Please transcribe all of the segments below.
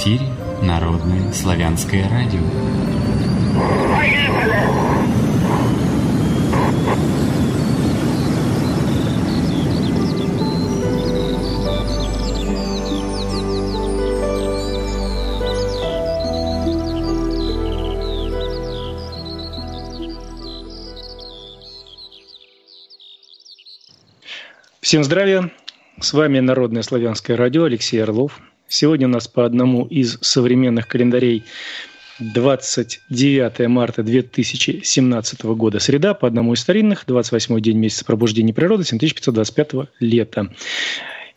эфире Народное славянское радио. Всем здравия! С вами Народное славянское радио, Алексей Орлов. Сегодня у нас по одному из современных календарей 29 марта 2017 года. Среда по одному из старинных, 28 день месяца пробуждения природы, 7525 лета.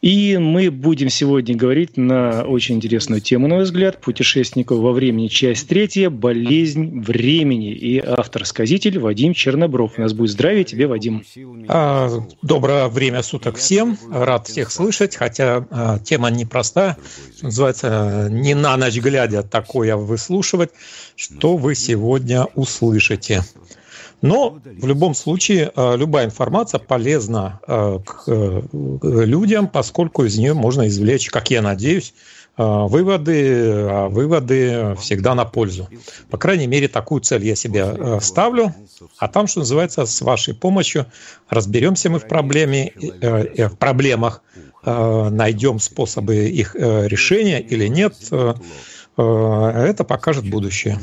И мы будем сегодня говорить на очень интересную тему, на мой взгляд, «Путешественников во времени. Часть третья. Болезнь времени». И автор-сказитель Вадим Чернобров. У нас будет здравие тебе, Вадим. А, доброе время суток всем. Рад всех слышать, хотя а, тема непроста. Что называется, а, не на ночь глядя такое выслушивать, что вы сегодня услышите. Но в любом случае э, любая информация полезна э, к э, людям, поскольку из нее можно извлечь, как я надеюсь, выводы, а выводы всегда на пользу. По крайней мере, такую цель я себе ставлю. А там, что называется, с вашей помощью разберемся мы в, проблеме, в проблемах, найдем способы их решения или нет. Э, это покажет будущее.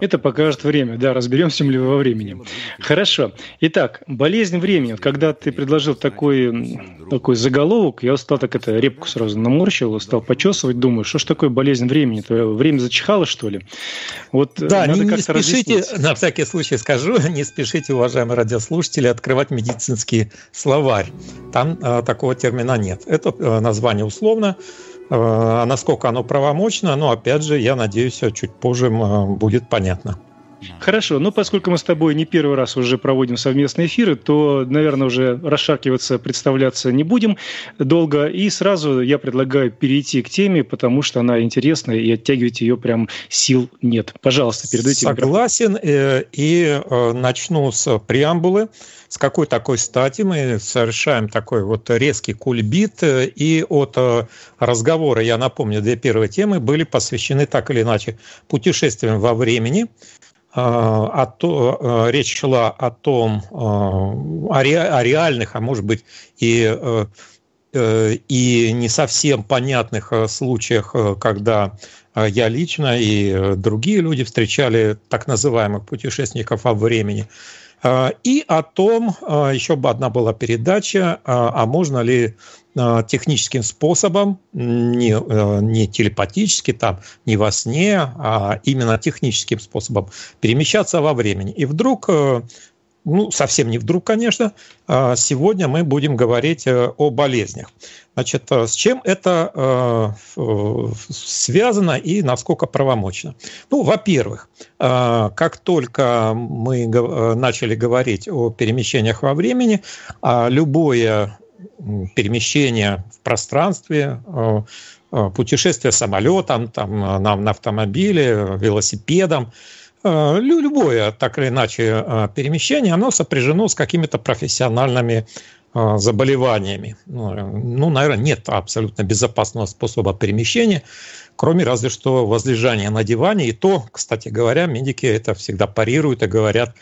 Это покажет время, да, разберемся ли во времени. Хорошо. Итак, болезнь времени. когда ты предложил такой, такой заголовок, я стал так это репку сразу наморщил, стал почесывать, думаю, что ж такое болезнь времени? -то? Время зачихало, что ли? Вот э, да, надо не, не спешите, разъяснить. на всякий случай скажу, не спешите, уважаемые радиослушатели, открывать медицинский словарь. Там а, такого термина нет. Это а, название условно. Э, а насколько оно правомочно, ну, опять же, я надеюсь, э, чуть позже э, будет понятно. Хорошо, но поскольку мы с тобой не первый раз уже проводим совместные эфиры, то, наверное, уже расшаркиваться, представляться не будем долго. И сразу я предлагаю перейти к теме, потому что она интересная, и оттягивать ее прям сил нет. Пожалуйста, передайте Согласен, микрофон. Э, и э, начну с преамбулы. С какой такой стати мы совершаем такой вот резкий кульбит, э, и от разговора, я напомню, две первые темы были посвящены так или иначе путешествиям во времени, а то, э, речь шла о том, э, о, ре, о реальных, а может быть и, и не совсем понятных случаях, когда я лично и другие люди встречали так называемых путешественников во времени – а, и о том, а, еще бы одна была передача, а, а можно ли техническим способом, не, не телепатически, там, не во сне, а именно техническим способом перемещаться во времени. И вдруг ну, совсем не вдруг, конечно, а сегодня мы будем говорить э, о болезнях. Значит, э, с чем это э, связано и насколько правомочно? Ну, во-первых, как только мы начали говорить о перемещениях во времени, а любое перемещение в пространстве, путешествие самолетом, там, на, на автомобиле, велосипедом – Э, любое, так или иначе, э, перемещение, оно сопряжено с какими-то профессиональными э, заболеваниями. Ну, ну наверное, нет абсолютно безопасного способа перемещения, кроме разве что возлежания на диване. И то, кстати говоря, медики это всегда парируют и говорят,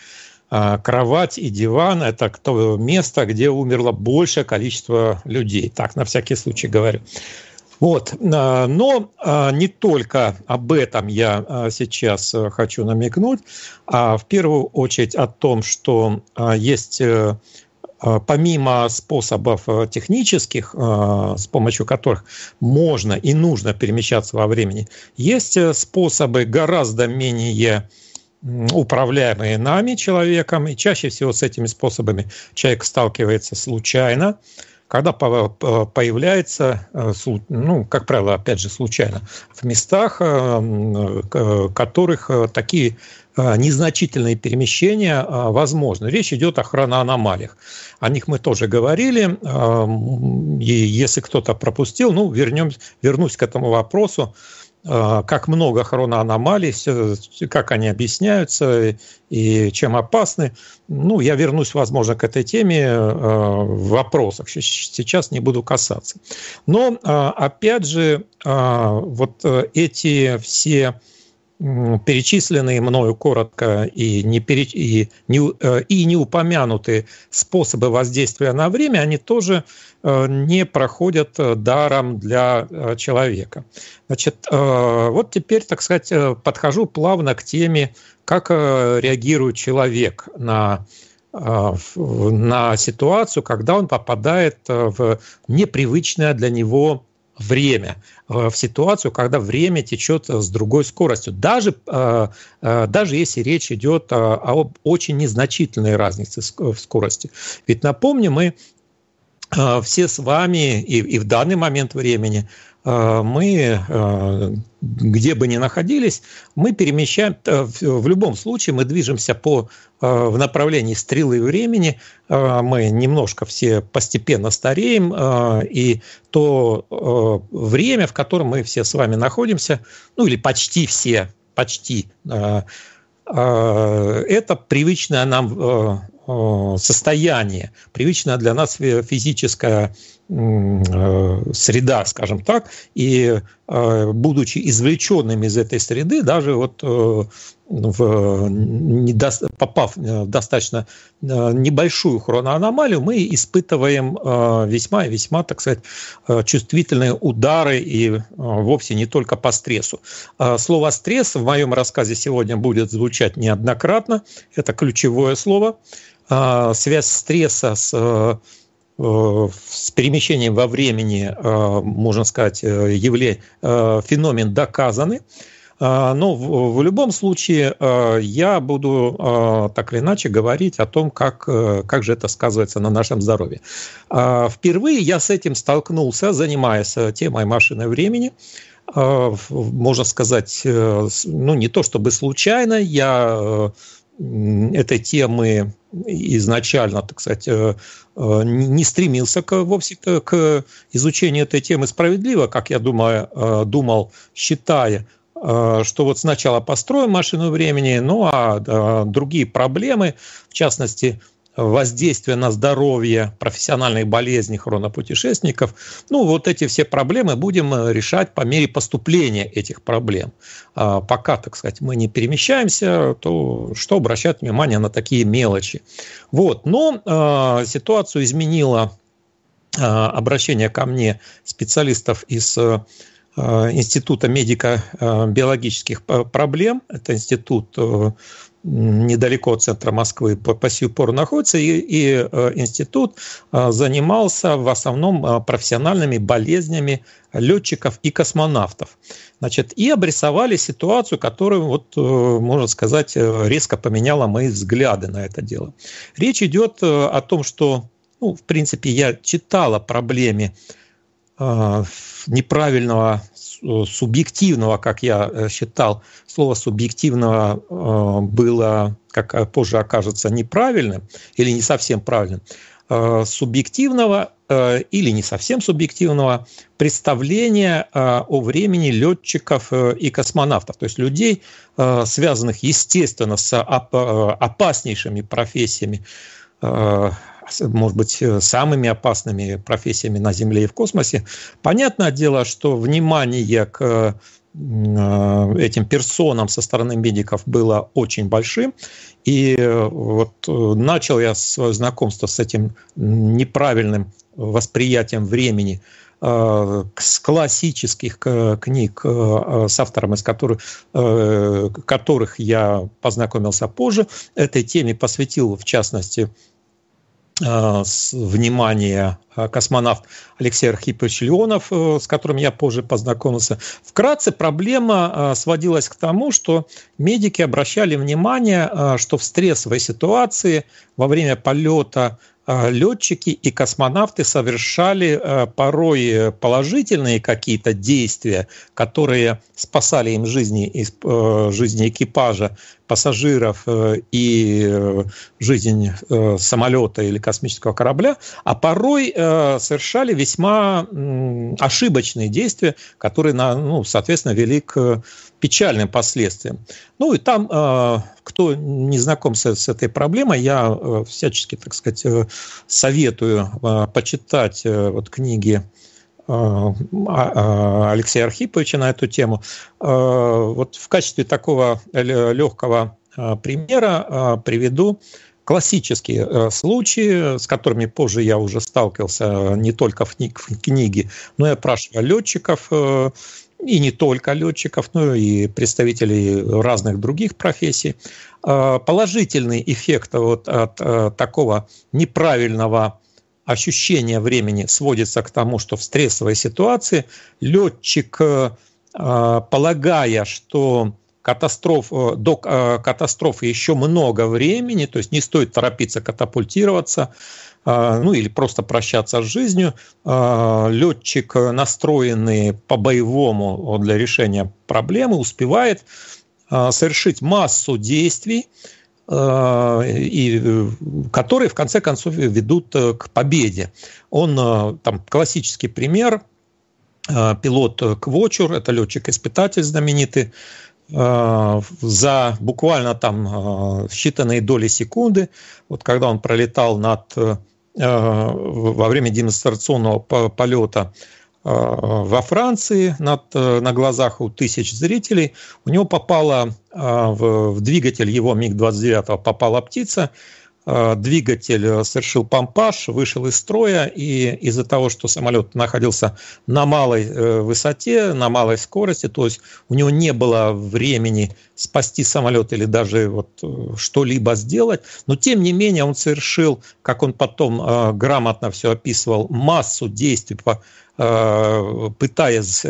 кровать и диван – это то место, где умерло большее количество людей. Так, на всякий случай говорю. Вот. А, но а, не только об этом я а, сейчас э, хочу намекнуть, а в первую очередь о том, что есть э, помимо способов э, технических, с помощью которых можно и нужно перемещаться во времени, есть способы гораздо менее управляемые нами, человеком, и чаще всего с этими способами человек сталкивается случайно когда э, появляется, э, ну, как правило, опять же, случайно, в местах, э, которых такие незначительные перемещения возможны. Речь идет о хроноаномалиях. О них мы тоже говорили. И если кто-то пропустил, ну, вернем, вернусь к этому вопросу а, как много хроноаномалий, как они объясняются и чем опасны. Ну, я вернусь, возможно, к этой теме э, в вопросах. Сейчас не буду касаться. Но, а, опять же, а, вот э, эти все перечисленные мною коротко и не, пере, и, не, э, и не упомянутые способы воздействия на время, они тоже э, не проходят э, даром для человека. Значит, вот теперь, так сказать, подхожу плавно к теме, как реагирует человек на на ситуацию, когда он попадает в непривычное для него время, э, в ситуацию, когда время течет э, с другой скоростью. Даже, э, даже если речь идет об очень незначительной разнице в скорости. Ведь напомню, мы все с вами и, и в данный момент времени – Э, мы, э, где бы ни находились, мы перемещаем, э, в любом случае мы движемся по, в направлении стрелы времени, мы немножко все постепенно стареем, и то время, в котором мы все с вами находимся, ну или почти все, почти, это привычное нам состояние, привычное для нас физическое Э, среда, скажем так, и э, будучи извлеченным из этой среды, даже вот э, в, попав в достаточно небольшую хроноаномалию, мы испытываем весьма и весьма, так сказать, чувствительные удары и вовсе не только по стрессу. Слово «стресс» в моем рассказе сегодня будет звучать неоднократно. Это ключевое слово. Связь стресса с Э, с перемещением во времени, э, можно сказать, э, явле, феномен доказаны. Но в, в любом случае я буду так или иначе говорить о том, как, как же это сказывается на нашем здоровье. Впервые я с этим столкнулся, занимаясь темой машины времени можно сказать, ну не то чтобы случайно, я этой темы изначально, так сказать, э, э, не стремился к, вовсе к изучению этой темы справедливо, как я думаю, э, думал, считая, что вот сначала построим машину времени, ну а другие проблемы, в частности, воздействие на здоровье, профессиональные болезни хронопутешественников. Ну, вот эти все проблемы будем э, решать по мере поступления этих проблем. А пока, так сказать, мы не перемещаемся, то что обращать внимание на такие мелочи? Вот. Но э, ситуацию изменило э, обращение ко мне специалистов из э, э Института медико-биологических э, проблем. Это институт недалеко от центра Москвы по, по сию пору находится, и, и э, институт э, занимался в основном э, профессиональными болезнями летчиков и космонавтов. Значит, и обрисовали ситуацию, которая, вот, можно сказать, резко поменяла мои взгляды на это дело. Речь идет о том, что, ну, в принципе, я читал о проблеме неправильного Э, субъективного, как я э, считал, слово субъективного э, было, как позже окажется, неправильным или не совсем правильным, субъективного или не совсем субъективного представления о времени летчиков и космонавтов, то есть людей, связанных, естественно, с опаснейшими профессиями может быть, э, самыми опасными профессиями на Земле и в космосе. Понятное дело, что внимание к э, э, этим персонам со стороны медиков было очень большим. И вот начал я свое знакомство с этим неправильным восприятием времени с классических книг с автором, из которых, которых я познакомился позже. Этой теме посвятил, в частности, Э, внимание э, космонавт Алексей Архипович Леонов, э, с которым я позже познакомился. Вкратце проблема сводилась к тому, что медики обращали внимание, что в стрессовой ситуации во время полета а, летчики и космонавты совершали э, порой положительные какие-то действия, которые спасали им жизни, э, жизни экипажа, пассажиров э, и жизнь самолета или космического корабля, а порой совершали весьма ошибочные действия, которые, ну, соответственно, вели к печальным последствиям. Ну и там, э, кто не знаком с, с этой проблемой, я э, всячески, так сказать, э, советую почитать вот книги а, Алексея Архиповича на эту тему. Вот в качестве такого легкого примера приведу классические случаи, с которыми позже я уже сталкивался не только в книге, но и опрашивал летчиков и не только летчиков, но и представителей разных других профессий. А, положительный эффект вот от э, такого неправильного ощущения времени сводится к тому, что в стрессовой ситуации летчик, э, а, полагая, что катастроф, э, до катастрофы еще много времени, то есть не стоит торопиться катапультироваться, а, ну или просто прощаться с жизнью. А, летчик, э, настроенный по-боевому для решения проблемы, успевает а, совершить массу действий, и, э, которые в конце концов ведут э, к победе. Он там классический пример пилот Квочур, это летчик-испытатель знаменитый, за буквально там считанные доли секунды, вот когда он пролетал над Э, во время демонстрационного полета э, во Франции над, э, на глазах у тысяч зрителей. У него попала в, в двигатель его МиГ-29 попала птица, Э, двигатель э, совершил помпаж, вышел из строя, и из-за того, что самолет находился на малой э, высоте, на малой скорости, то есть у него не было времени спасти самолет или даже вот что-либо сделать, но тем не менее он совершил, как он потом грамотно все описывал, массу действий, пытаясь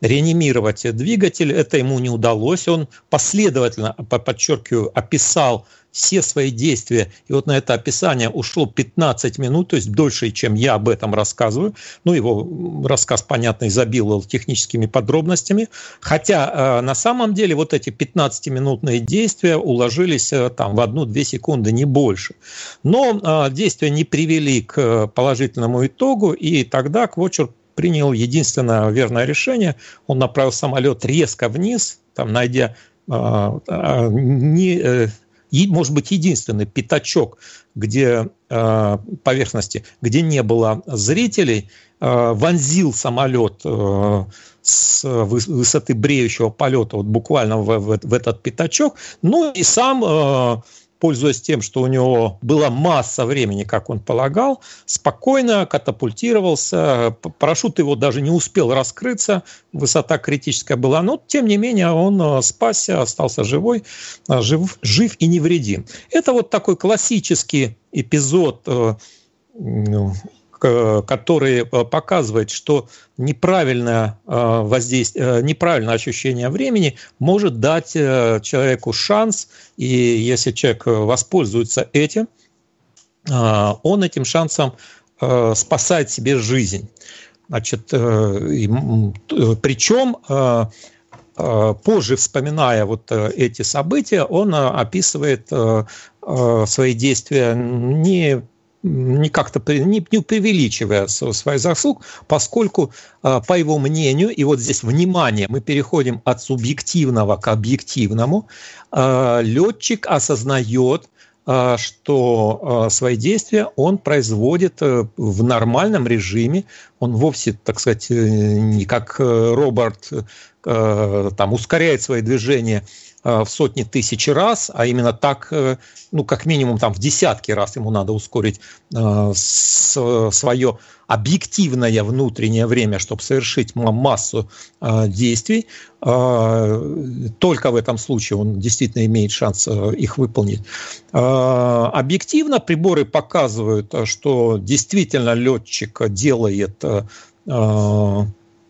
реанимировать двигатель, это ему не удалось, он последовательно, подчеркиваю, описал все свои действия. И вот на это описание ушло 15 минут, то есть дольше, чем я об этом рассказываю. Ну, его рассказ, понятно, изобиловал техническими подробностями. Хотя э, на самом деле вот эти 15-минутные действия уложились э, там в одну-две секунды, не больше. Но э, действия не привели к положительному итогу, и тогда Квочер принял единственное верное решение. Он направил самолет резко вниз, там, найдя а, не, и, может быть, единственный пятачок, где э, поверхности, где не было зрителей, э, вонзил самолет э, с высоты бреющего полета вот буквально в, в, в этот пятачок, ну и сам э, пользуясь тем, что у него была масса времени, как он полагал, спокойно катапультировался, парашют его даже не успел раскрыться, высота критическая была, но тем не менее он э, спасся, остался живой, э, жив, жив и невредим. Это вот такой классический эпизод э, Э, который э, показывает, что неправильное э, воздействие, неправильное ощущение времени может дать человеку шанс, и если человек воспользуется этим, он этим шансом спасает себе жизнь. Значит, причем позже, вспоминая вот эти события, он описывает свои действия не не как-то не, не преувеличивая свои заслуг, поскольку, а, по его мнению, и вот здесь внимание, мы переходим от субъективного к объективному, а, летчик осознает, а, что свои действия он производит э, в нормальном режиме, он вовсе, так сказать, э, не как э, Роберт там ускоряет свои движения Э, в сотни тысяч раз, а именно так, э, ну, как минимум там в десятки раз ему надо ускорить э, свое объективное внутреннее время, чтобы совершить массу действий. Только в этом случае он действительно имеет шанс их выполнить. Объективно приборы показывают, что действительно летчик делает,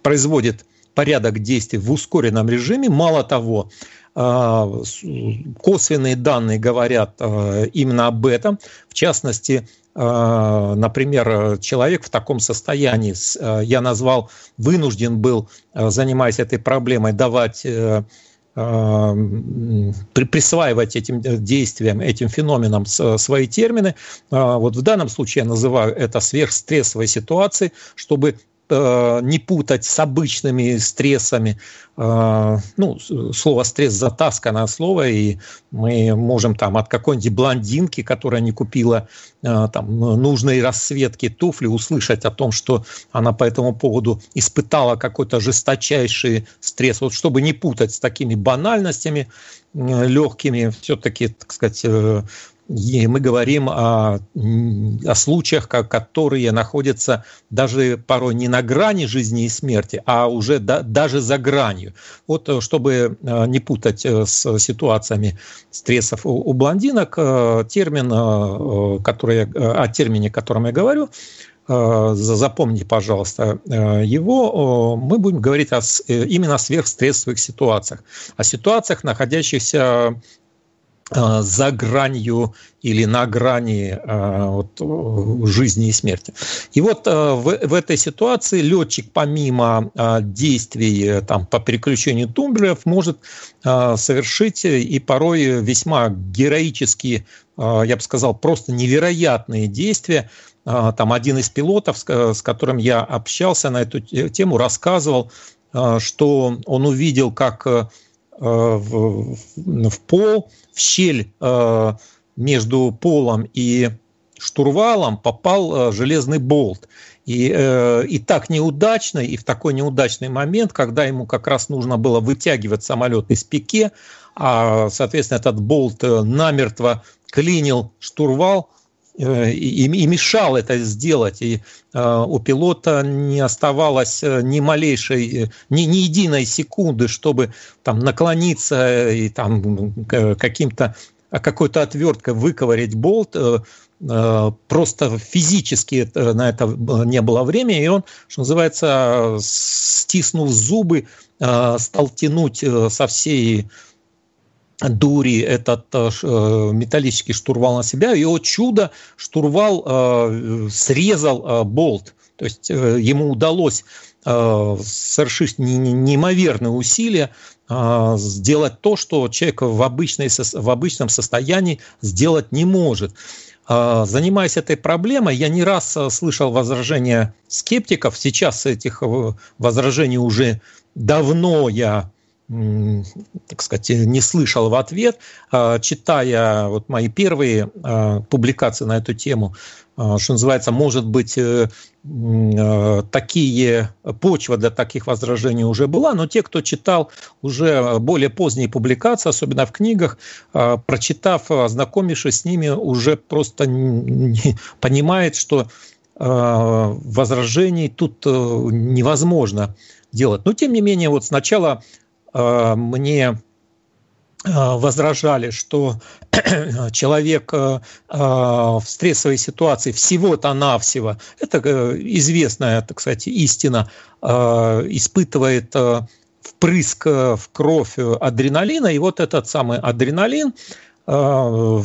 производит порядок действий в ускоренном режиме. Мало того, а, косвенные данные говорят а, именно об этом. В частности, а, например, человек в таком состоянии, я назвал, вынужден был, занимаясь этой проблемой, давать э, присваивать этим э, действиям, этим феноменам свои термины. Вот в данном случае я называю это сверхстрессовой ситуацией, чтобы Э, не путать с обычными стрессами. Э, ну, слово «стресс» затасканное слово, и мы можем там от какой-нибудь блондинки, которая не купила э, там нужные расцветки туфли, услышать о том, что она по этому поводу испытала какой-то жесточайший стресс. Вот чтобы не путать с такими банальностями, легкими, все-таки, так сказать, и мы говорим о, о случаях, которые находятся даже порой не на грани жизни и смерти, а уже да, даже за гранью. Вот э, чтобы э, не путать э, с ситуациями стрессов у, у блондинок, термин, который, о термине, о котором я говорю, запомни, пожалуйста, его, мы будем говорить о, именно о сверхстрессовых ситуациях, о ситуациях, находящихся а, за гранью или на грани а, вот, э, жизни и смерти. И вот э, в, в этой ситуации летчик помимо а, действий э, там, по переключению тумблеров может совершить и порой весьма героические, я бы сказал, просто невероятные действия. Там один из пилотов, с которым я общался на эту тему, рассказывал, что он увидел, как Э, в, в пол, в щель э, между полом и штурвалом попал э, железный болт. И, и так неудачно, и в такой неудачный момент, когда ему как раз нужно было вытягивать самолет из пике, а, соответственно, этот болт намертво клинил штурвал – Э, и, и мешал это сделать. И э, у пилота не оставалось э, ни малейшей, э, ни, ни единой секунды, чтобы там наклониться и там каким-то а какой-то отверткой выковырять болт. Э, просто физически на это не было времени, и он, что называется, стиснув зубы, стал тянуть со всей дури этот э, э, металлический штурвал на себя, и, о чудо, штурвал э, срезал э, болт. То есть э, ему удалось, э, совершив неимоверные усилия, э, сделать то, что человек в, обычной, в обычном состоянии сделать не может. Э, занимаясь этой проблемой, я не раз э, слышал возражения скептиков. Сейчас этих возражений уже давно я так сказать, не слышал в ответ, а, читая вот мои первые а, публикации на эту тему, а, что называется, может быть, э, э, такие почва для таких возражений уже была, но те, кто читал уже более поздние публикации, особенно в книгах, прочитав, ознакомившись с ними, уже просто понимает, что возражений тут э, невозможно делать. Но тем не менее, вот сначала Э, мне э, возражали, что человек э, в стрессовой ситуации всего-то навсего, это известная, так сказать, истина, испытывает впрыск в кровь адреналина, и вот этот самый адреналин а,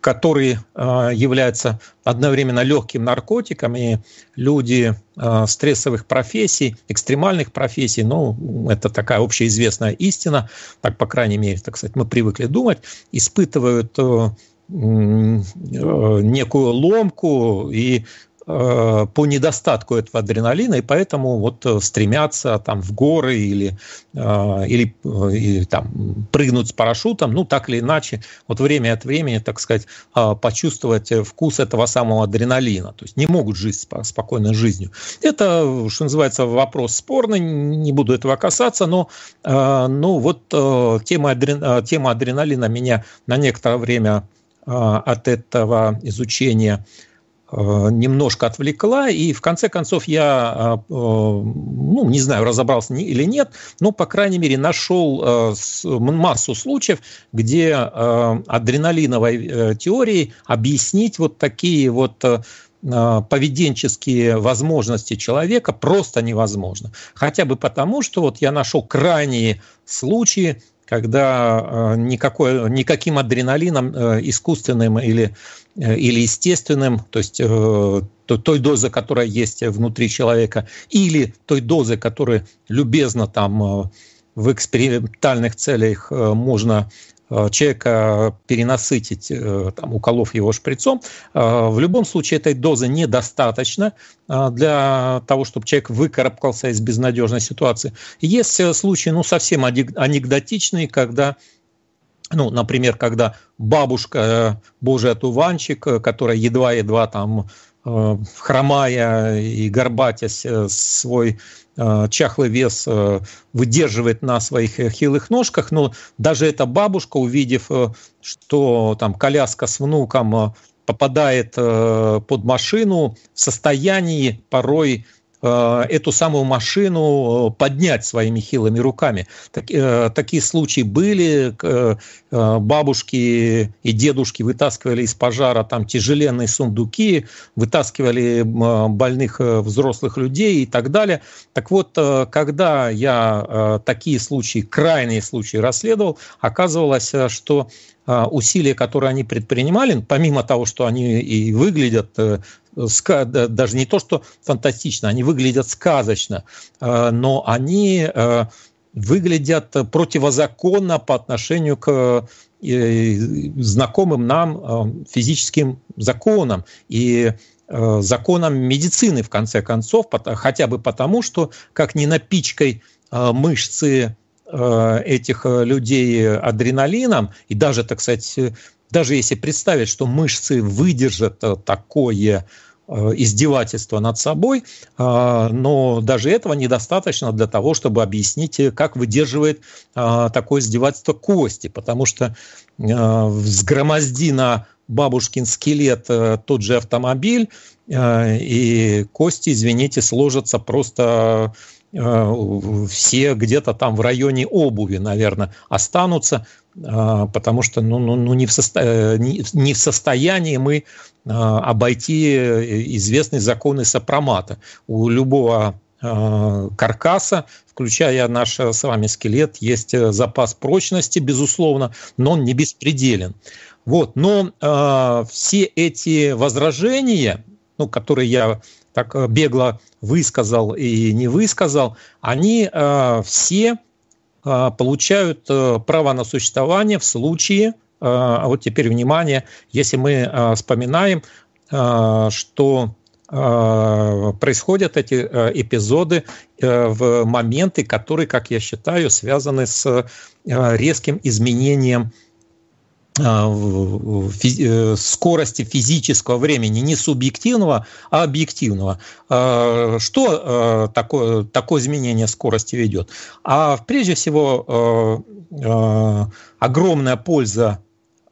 который а, является одновременно легким наркотиком, и люди а, стрессовых профессий, экстремальных профессий, ну, это такая общеизвестная истина, так, по крайней мере, так сказать, мы привыкли думать, испытывают э, э, некую ломку и Э, по недостатку этого адреналина, и поэтому вот э, стремятся там в горы или, э, или, или там прыгнуть с парашютом, ну так или иначе, вот время от времени, так сказать, почувствовать вкус этого самого адреналина, то есть не могут жить спокойной жизнью. Это, что называется, вопрос спорный, не буду этого касаться, но, ну вот тема, адрен, тема адреналина меня на некоторое время от этого изучения Э, немножко отвлекла, и в конце концов я, э, э, ну, не знаю, разобрался или нет, но, по крайней мере, нашел массу случаев, где адреналиновой теорией объяснить вот такие вот поведенческие возможности человека просто невозможно. Хотя бы потому, что вот я нашел крайние случаи когда а, никакой, никаким адреналином э, искусственным или, э, или естественным, то есть э, той дозы, которая есть внутри человека, или той дозы, которую любезно там в экспериментальных целях можно Э, человека перенасытить, э, там, уколов его шприцом. Э, в любом случае этой дозы недостаточно для того, чтобы человек выкарабкался из безнадежной ситуации. Есть случаи, ну, совсем анекдотичные, когда ну, например, когда бабушка, божий отуванчик, которая едва-едва там Э, хромая и горбатясь э, свой э, чахлый вес выдерживает на своих хилых ножках, но даже эта бабушка, увидев, что там коляска с внуком попадает под машину в состоянии порой Э, эту самую машину э, поднять своими хилыми руками. Так, э, такие случаи были. Бабушки и дедушки вытаскивали из пожара там тяжеленные сундуки, вытаскивали больных взрослых людей и так далее. Так вот, когда я такие случаи, крайние случаи расследовал, оказывалось, что усилия, которые они предпринимали, помимо того, что они и выглядят даже не то, что фантастично, они выглядят сказочно, э, но они э, выглядят противозаконно по отношению к э, знакомым нам физическим законам и законам медицины, в конце концов, хотя бы потому, что как ни напичкой мышцы этих людей адреналином, и даже, так сказать, даже если представить, что мышцы выдержат такое Э, издевательство над собой, а, но даже этого недостаточно для того, чтобы объяснить, э, как выдерживает а, такое издевательство кости, потому что э, взгромозди на бабушкин скелет тот же автомобиль, и кости, извините, сложатся просто все где-то там в районе обуви, наверное, останутся, а, потому что ну, ну, ну, не, в состо... не в состоянии мы Э, обойти э, известные законы сопромата. У любого э, каркаса, включая наш с вами скелет, есть запас прочности, безусловно, но он не беспределен. Вот, но э, все эти возражения, ну, которые я так бегло высказал и не высказал, они э, все э, получают э, право на существование в случае а, а вот теперь внимание, если мы а, вспоминаем, а, что происходят эти эпизоды э, в моменты, которые, как я считаю, связаны с резким изменением э, скорости физического времени, не субъективного, а объективного. Что такое, такое изменение скорости ведет? А прежде всего огромная польза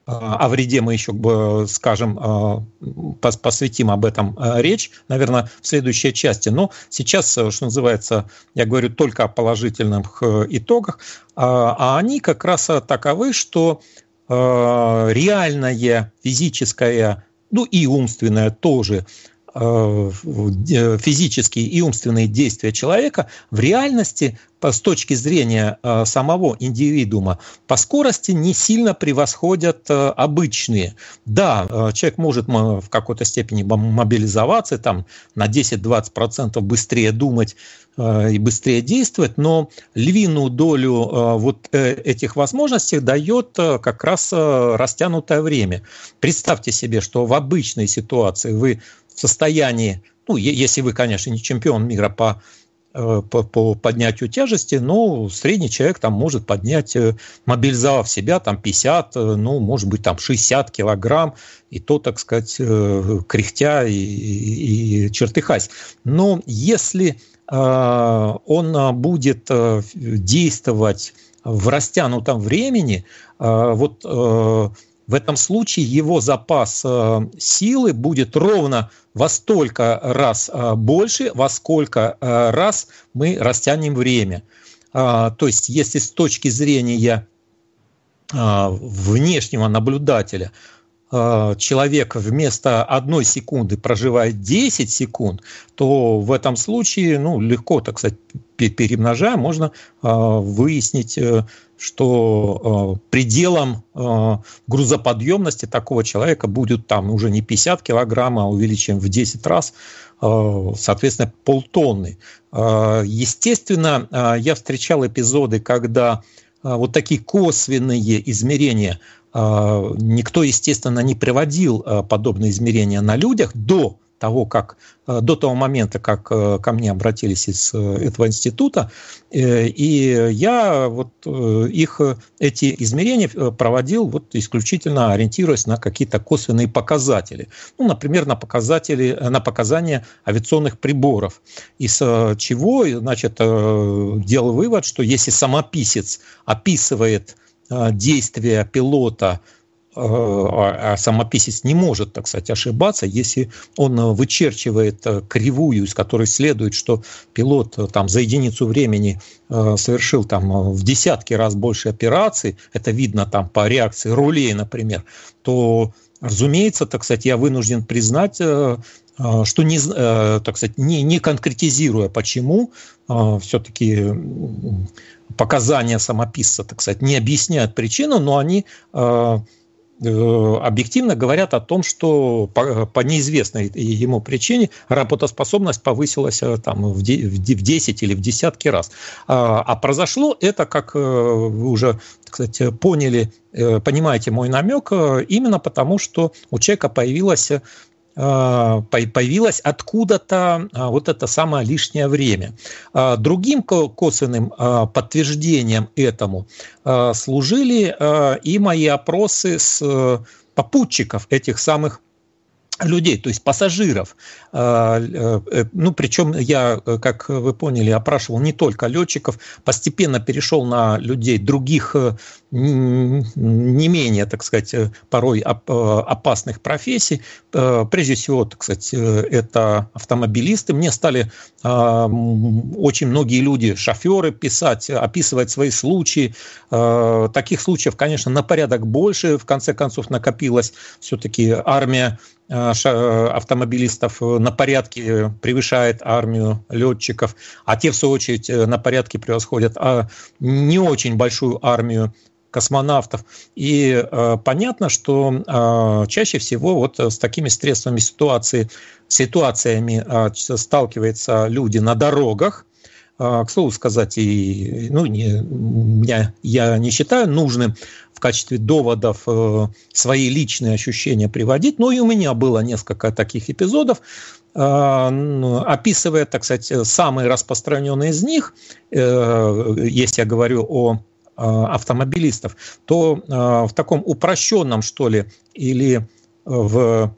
о а, а вреде мы еще э, скажем, э, посвятим об этом э, речь, наверное, в следующей части. Но сейчас, что называется, я говорю только о положительных итогах, а, а они как раз таковы, что реальное физическое, ну и умственное тоже Э, физические и умственные действия человека в реальности с точки зрения э, самого индивидуума по скорости не сильно превосходят э, обычные. Да, человек может в какой-то степени мобилизоваться, там на 10-20% быстрее думать и быстрее действовать, но львиную долю вот этих возможностей дает как раз растянутое время. Представьте себе, что в обычной ситуации вы в состоянии, ну, если вы, конечно, не чемпион мира по э, по, по поднятию тяжести, но средний человек там может поднять, э, мобилизовав себя, там 50, э, ну, может быть, там 60 килограмм, и то, так сказать, кряхтя и, и, и чертыхась. Но если он а, будет действовать в растянутом времени, вот в этом случае его запас э, силы будет ровно во столько раз э, больше, во сколько э, раз мы растянем время. А, то есть, если с точки зрения внешнего наблюдателя человек вместо одной секунды проживает 10 секунд, то в этом случае ну, легко, так сказать, перемножая, можно выяснить что э, пределом э, грузоподъемности такого человека будет там уже не 50 килограмм, а увеличим в 10 раз, э, соответственно, полтонны. Э, естественно, э, я встречал эпизоды, когда э, вот такие косвенные измерения, э, никто, естественно, не приводил э, подобные измерения на людях до того, как э, до того момента, как э, ко мне обратились из э, этого института, и я вот их, эти измерения проводил вот исключительно ориентируясь на какие-то косвенные показатели. Ну, например, на, показатели, на показания авиационных приборов, из чего, значит, делал вывод, что если самописец описывает действия пилота – Э, а, а самописец не может, так сказать, ошибаться, если он э, вычерчивает э, кривую, из которой следует, что пилот там за единицу времени совершил там в десятки раз больше операций, это видно там по реакции рулей, например, то, разумеется, так сказать, я вынужден признать, что не, так сказать, не, не конкретизируя, почему все-таки показания самописца, так сказать, не объясняют причину, но они Э, объективно говорят о том, что по, по неизвестной ему причине работоспособность повысилась э, там, в 10 или в десятки раз. А, а произошло это, как э, вы уже кстати, поняли, понимаете мой намек, именно потому, что у человека появилась а, появилось откуда-то а, вот это самое лишнее время. А, другим косвенным подтверждением этому служили и мои опросы с э, попутчиков этих самых людей, то есть пассажиров. А, э, э, ну, причем я, э, как вы поняли, опрашивал не только летчиков, постепенно перешел на людей других, не менее, так сказать, порой опасных профессий. Прежде всего, так сказать, это автомобилисты. Мне стали а, очень многие люди, шоферы, писать, описывать свои случаи. Таких случаев, конечно, на порядок больше. В конце концов, накопилась все-таки армия Э, э, автомобилистов э, на порядке превышает армию летчиков, а те, в свою очередь, на порядке превосходят а не очень большую армию космонавтов. И э, понятно, что э, чаще всего вот с такими средствами ситуации, ситуациями э, сталкиваются люди на дорогах, а, к слову сказать, и, ну, не, меня я не считаю нужным в качестве доводов э, свои личные ощущения приводить, но и у меня было несколько таких эпизодов, а, ну, описывая, так сказать, самые распространенные из них, э, если я говорю о а, автомобилистов, то в таком упрощенном, что ли, или в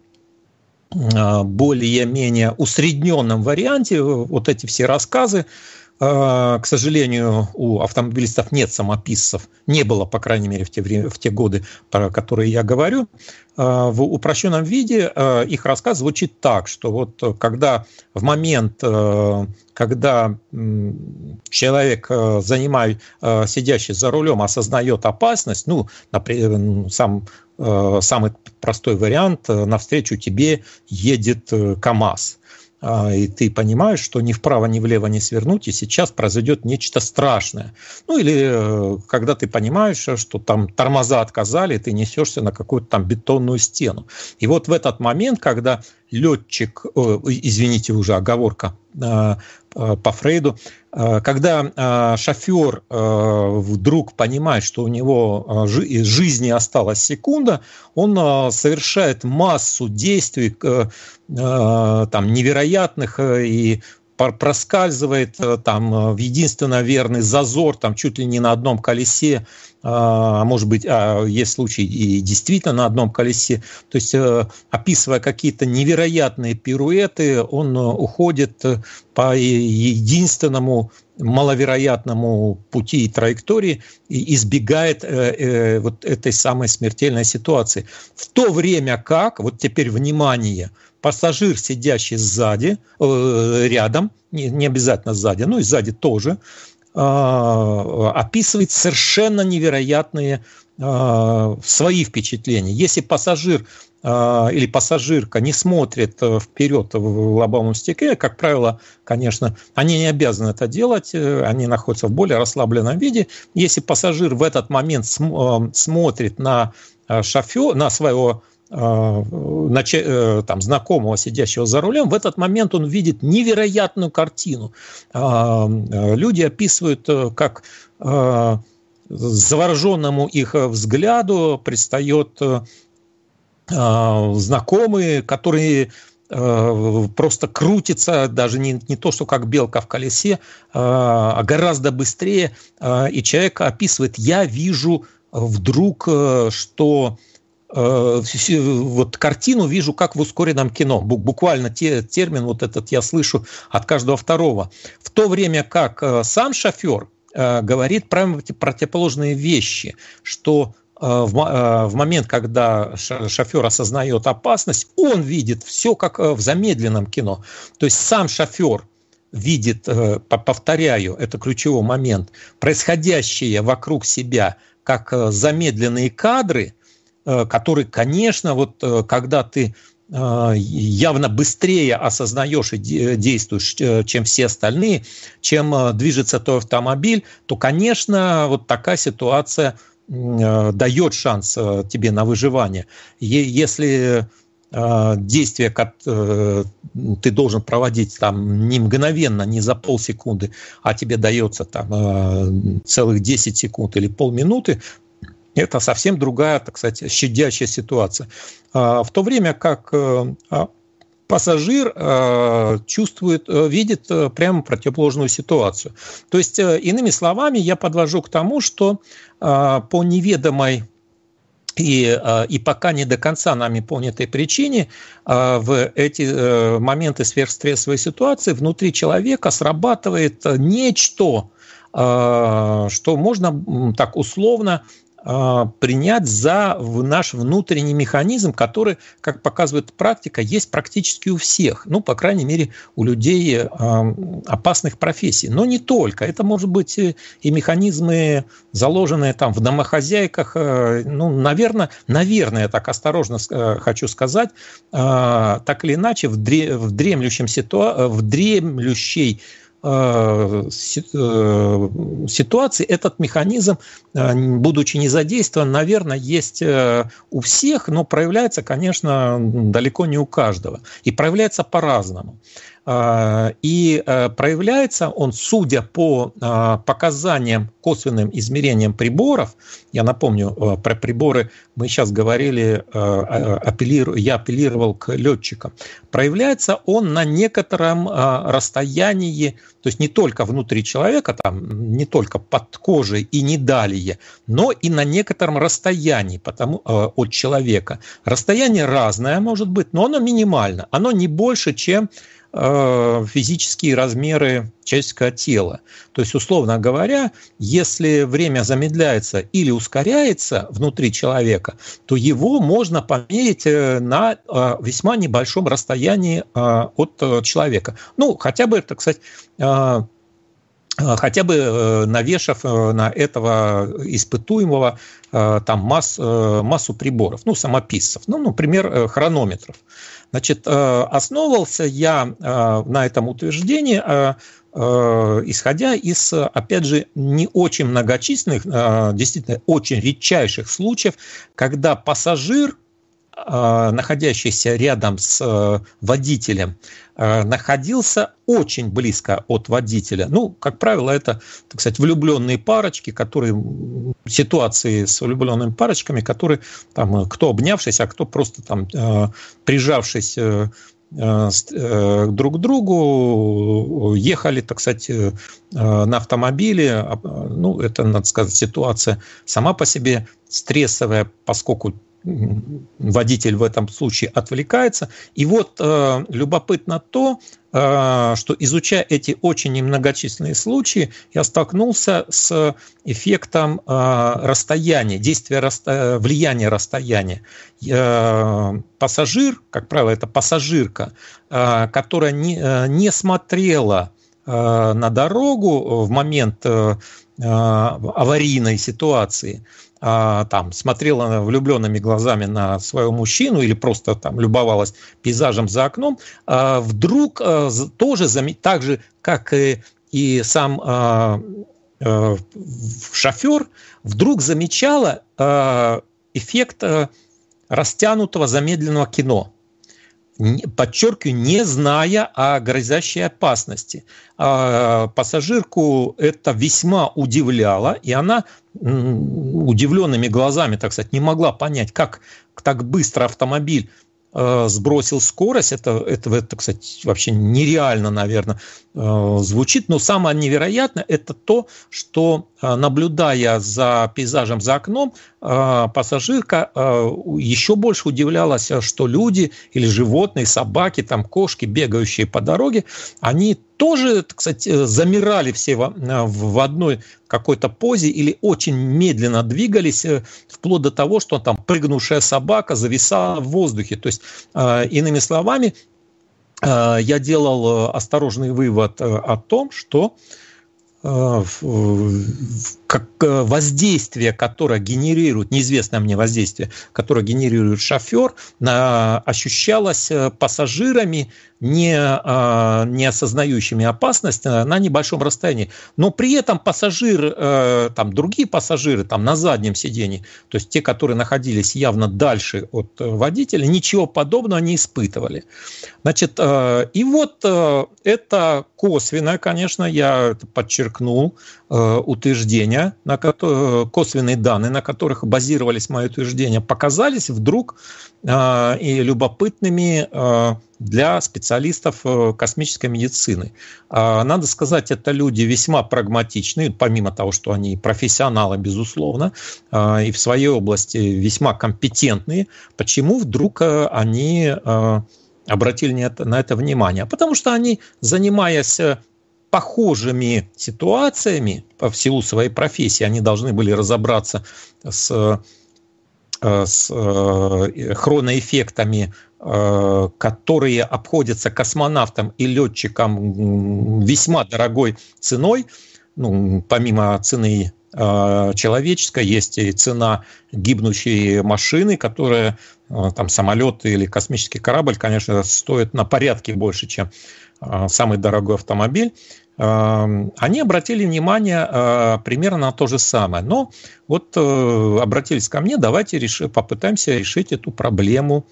более-менее усредненном варианте э, вот эти все рассказы а, к сожалению, у автомобилистов нет самописцев. Не было, по крайней мере, в те, время, в те годы, про которые я говорю. А, в упрощенном виде а, их рассказ звучит так, что вот э, когда в момент, э, когда человек, э, занимает, сидящий за рулем, осознает опасность, ну, например, сам самый простой вариант, навстречу тебе едет КАМАЗ – а, и ты понимаешь, что ни вправо, ни влево не свернуть, и сейчас произойдет нечто страшное. Ну или э, когда ты понимаешь, что там тормоза отказали, ты несешься на какую-то там бетонную стену. И вот в этот момент, когда летчик, э, извините уже, оговорка, а, Э, по Фрейду, э, когда э, шофер вдруг понимает, что у него из жизни осталась секунда, он совершает массу действий там, невероятных и проскальзывает там в единственно верный зазор, там чуть ли не на одном колесе а может быть, а есть случаи и действительно на одном колесе. То есть, э, описывая какие-то невероятные пируэты, он э, уходит э, по единственному маловероятному пути и траектории и избегает э, э, вот этой самой смертельной ситуации. В то время как, вот теперь внимание, пассажир, сидящий сзади, э, рядом, не, не обязательно сзади, но и сзади тоже, а, описывает совершенно невероятные а, свои впечатления. Если пассажир а, или пассажирка не смотрит э, вперед в лобовом стекле, как правило, конечно, они не обязаны это делать, э, они находятся в более расслабленном виде. Если пассажир в этот момент э, смотрит на шофер, на своего Э, э, там, знакомого, сидящего за рулем, в этот момент он видит невероятную картину. А, э, люди описывают, как завороженному их взгляду предстает знакомый который просто крутится, даже не, не то, что как белка в колесе, а, а гораздо быстрее. И человек описывает, я вижу вдруг, что Э, вот картину вижу как в ускоренном кино. Буквально те, термин вот этот я слышу от каждого второго. В то время как э, сам шофер э, говорит прямо противоположные вещи, что в момент, когда шофер осознает опасность, он видит все как в замедленном кино. То есть сам шофер видит, повторяю, это ключевой момент, происходящее вокруг себя как замедленные кадры – Э, который, конечно, вот э, когда ты э, явно быстрее осознаешь и действуешь, чем все остальные, чем движется твой автомобиль, то, конечно, вот такая ситуация дает шанс тебе на выживание. Если действие ты должен проводить там не мгновенно, не за полсекунды, а тебе дается там целых 10 секунд или полминуты, это совсем другая, так сказать, щадящая ситуация. А, в то время как э, а, пассажир э, чувствует, э, видит прямо противоположную ситуацию. То есть, иными словами, я подвожу к тому, что а, по неведомой и, и пока не до конца нами понятой причине в эти моменты сверхстрессовой ситуации внутри человека срабатывает нечто, что можно так условно а, принять за наш внутренний механизм, который, как показывает практика, есть практически у всех, ну, по крайней мере, у людей а, опасных профессий. Но не только. Это, может быть, э, и механизмы, заложенные там в домохозяйках. Э, ну, наверное, наверное, так осторожно э, хочу сказать, а, так или иначе, в, дремлющем ситуа... в дремлющей ситуации Э, э, ситуации этот механизм, э, будучи не задействован, наверное, есть у всех, но проявляется, конечно, далеко не у каждого. И проявляется по-разному. И проявляется он, судя по показаниям, косвенным измерениям приборов, я напомню, про приборы мы сейчас говорили, я апеллировал к летчикам, проявляется он на некотором расстоянии то есть не только внутри человека, там, не только под кожей и не далее, но и на некотором расстоянии потому, э, от человека. Расстояние разное может быть, но оно минимально. Оно не больше, чем э, физические размеры человеческого тела. То есть, условно говоря, если время замедляется или ускоряется внутри человека, то его можно померить э, на э, весьма небольшом расстоянии э, от человека. Ну, хотя бы, так сказать, а, а, хотя бы э, навешав э, на этого испытуемого э, там масс, массу приборов, ну, самописцев, ну, например, хронометров. Значит, основывался я на этом утверждении исходя из, опять же, не очень многочисленных, действительно очень редчайших случаев, когда пассажир Э, находящийся рядом с э, водителем, э, находился очень близко от водителя. Ну, как правило, это, так сказать, влюбленные парочки, которые ситуации с влюбленными парочками, которые там кто обнявшись, а кто просто там прижавшись друг к другу, ехали, так сказать, на автомобиле. А, ну, это, надо сказать, ситуация сама по себе стрессовая, поскольку водитель в этом случае отвлекается. И вот э, любопытно то, э, что изучая эти очень немногочисленные случаи, я столкнулся с эффектом э, расстояния, действия расто... Э, влияния расстояния. Э, пассажир, как правило, это пассажирка, э, которая не, э, не смотрела э, на дорогу в момент э, э аварийной ситуации – а, там смотрела влюбленными глазами на своего мужчину или просто там любовалась пейзажем за окном, а, вдруг а, тоже так же, как и, и сам э, шофер, вдруг замечала эффект э, растянутого замедленного кино подчеркиваю, не зная о грозящей опасности. А, пассажирку это весьма удивляло, и она удивленными глазами, так сказать, не могла понять, как так быстро автомобиль э, сбросил скорость, это, это, это, кстати, вообще нереально, наверное, Э, звучит, но самое невероятное – это то, что, э, наблюдая за пейзажем за окном, э, пассажирка еще больше удивлялась, что люди или животные, собаки, там, кошки, бегающие по дороге, они тоже, кстати, сказать, замирали все в одной какой-то позе или очень медленно двигались, вплоть до того, что там прыгнувшая собака зависала в воздухе. То есть, иными словами, Э, я делал э, осторожный вывод э, о том, что как воздействие, которое генерирует, неизвестное мне воздействие, которое генерирует шофер, ощущалось пассажирами не, а, не осознающими опасность а, на небольшом расстоянии. Но при этом пассажир, э, там другие пассажиры там на заднем сидении, то есть те, которые находились явно дальше от э, водителя, ничего подобного не испытывали. Значит, э, и вот это косвенно, конечно, я подчеркнул, утверждения, на которые, косвенные данные, на которых базировались мои утверждения, показались вдруг и любопытными для специалистов э, космической медицины. А, надо сказать, это люди весьма прагматичные, помимо того, что они профессионалы, безусловно, а, и в своей области весьма компетентные. Почему вдруг э, они э, обратили на это внимание? Потому что они, занимаясь похожими ситуациями по силу своей профессии, они должны были разобраться с с хроноэффектами Э, которые обходятся космонавтам и летчикам весьма дорогой ценой, ну, помимо цены э, человеческой, есть и цена гибнущей машины, которая э, там самолет или космический корабль, конечно, стоит на порядке больше, чем самый дорогой автомобиль. Они обратили внимание примерно на то же самое. Но вот обратились ко мне, давайте реши, попытаемся решить эту проблему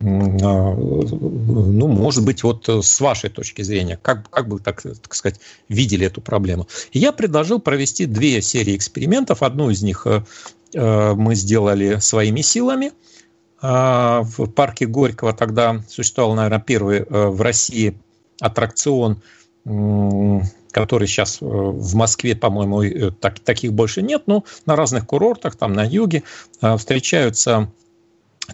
а, э, ну, может быть, вот э, с вашей точки зрения, как, как бы, так, так сказать, видели эту проблему. Я предложил провести две серии экспериментов. Одну из них э, мы сделали своими силами. А, в парке Горького тогда существовал, наверное, первый в России аттракцион, который сейчас в Москве, по-моему, так, таких больше нет, но на разных курортах, там на юге встречаются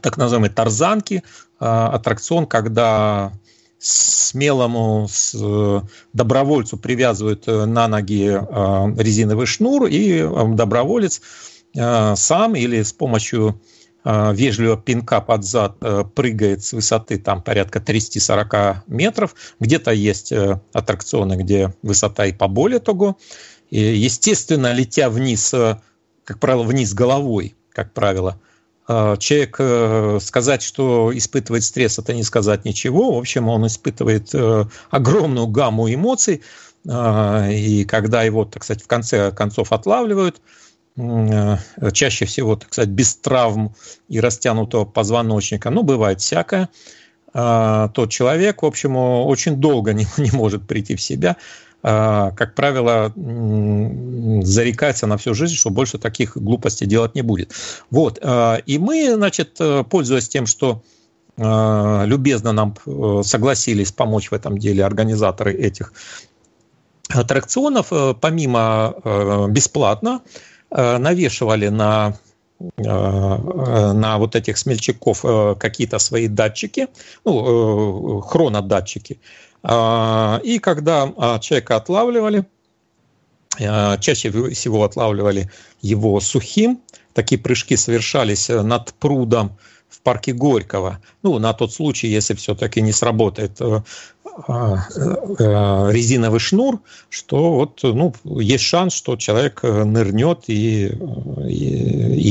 так называемой тарзанки, а, аттракцион, когда смелому э, добровольцу привязывают э, на ноги э, резиновый шнур, и доброволец сам или с помощью вежливого пинка под зад прыгает с высоты там порядка 30-40 метров. Где-то есть аттракционы, где высота и поболее того. И, естественно, летя вниз, как правило, вниз головой, как правило – а, человек э, сказать, что испытывает стресс, это не сказать ничего. В общем, он испытывает э, огромную гамму эмоций. А, и когда его, так сказать, в конце концов отлавливают, э, чаще всего, так сказать, без травм и растянутого позвоночника, ну, бывает всякое, а, тот человек, в общем, очень долго не, не может прийти в себя. А, как правило, зарекается на всю жизнь, что больше таких глупостей делать не будет. Вот. А, и мы, значит, э, пользуясь тем, что а, любезно нам э, согласились помочь в этом деле организаторы этих аттракционов, э, помимо бесплатно, навешивали на на вот этих смельчаков какие-то свои датчики, ну, хронодатчики, а, и когда а, человека отлавливали, а, чаще всего отлавливали его сухим, такие прыжки совершались э, над прудом в парке Горького. Ну, на тот случай, если все-таки не сработает э, а, э, а, резиновый шнур, что вот, ну, есть шанс, что человек э, нырнет и, и,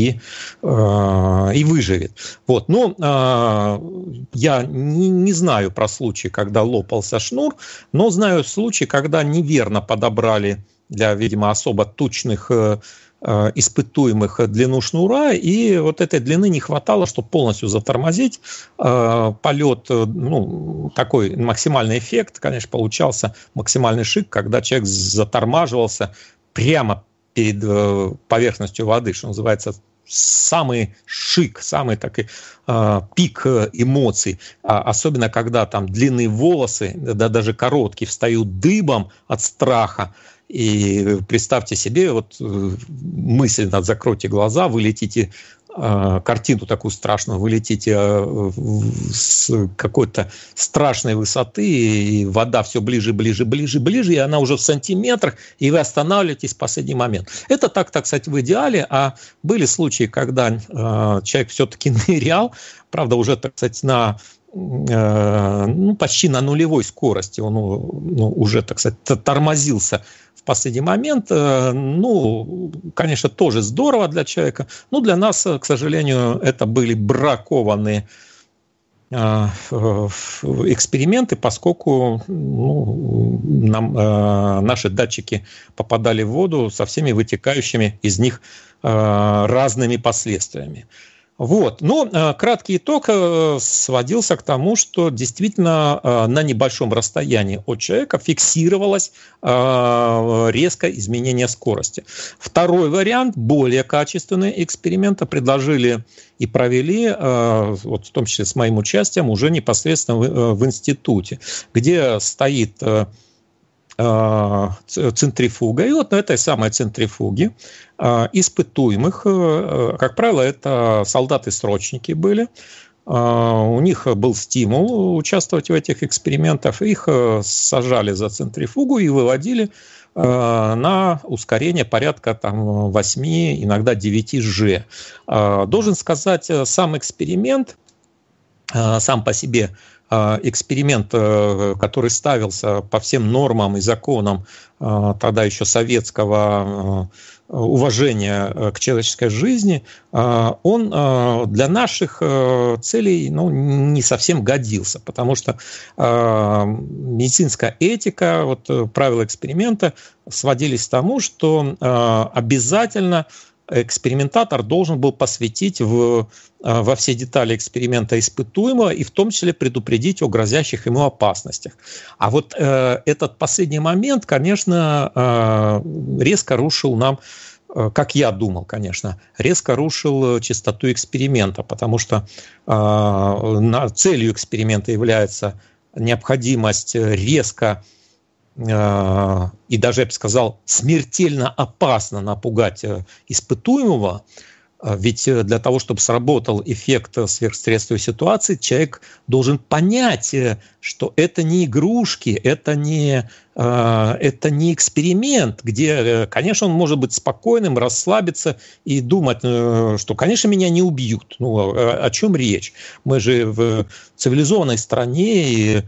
и, а, и выживет. Вот. Но ну, я не, не знаю про случаи, когда лопался шнур, но знаю случаи, когда неверно подобрали для, видимо, особо тучных э, Э, испытуемых длину шнура, и вот этой длины не хватало, чтобы полностью затормозить э, полет, э, ну, такой максимальный эффект, конечно, получался максимальный шик, когда человек затормаживался прямо перед поверхностью воды, что называется, самый шик, самый такой э, пик эмоций, а, особенно когда там длинные волосы, да даже короткие, встают дыбом от страха, и представьте себе, вот э, мысленно закройте глаза, вы летите а, картину такую страшную, вы летите а, с какой-то страшной высоты, и вода все ближе, ближе, ближе, ближе, и она уже в сантиметрах, и вы останавливаетесь в последний момент. Это так, так сказать, в идеале, а были случаи, когда а, человек все-таки нырял, правда, уже, так сказать, на Э, ну, почти на нулевой скорости, он ну, уже, так сказать, тормозился в последний момент. Э, ну, конечно, тоже здорово для человека, но ну, для нас, э, к сожалению, это были бракованные эксперименты, поскольку ну, нам, э, наши датчики попадали в воду со всеми вытекающими из них э, разными последствиями. Э, вот. Но ну, э, краткий итог э, сводился к тому, что действительно э, на небольшом расстоянии от человека фиксировалось резкое изменение скорости. Второй вариант, более качественные эксперименты предложили и провели, вот в том числе с моим участием, уже непосредственно в институте, где стоит Э, центрифуга. И вот на этой самой центрифуге э, испытуемых, э, как правило, это солдаты-срочники были, у них был стимул участвовать в этих экспериментах, их сажали за центрифугу и выводили на ускорение порядка там, 8, иногда 9 G. Должен сказать, сам эксперимент сам по себе Э, эксперимент, э, который ставился по всем нормам и законам э, тогда еще советского уважения к человеческой жизни, он для наших целей ну, не совсем годился, потому что медицинская этика, вот правила эксперимента сводились к тому, что обязательно экспериментатор должен был посвятить в, а, во все детали эксперимента испытуемого и в том числе предупредить о грозящих ему опасностях. А вот э, этот последний момент, конечно, э, резко рушил нам э, как я думал, конечно, резко рушил чистоту эксперимента, потому что э, целью эксперимента является необходимость резко а, и даже, я бы сказал, смертельно опасно напугать э, испытуемого, а, ведь э, для того, чтобы сработал эффект э, сверхстрессовой ситуации, человек должен понять, э, что это не игрушки, это не, а, это не эксперимент, где, конечно, он может быть спокойным, расслабиться и думать, что, конечно, меня не убьют. Ну, а, о чем речь? Мы же в цивилизованной стране, и,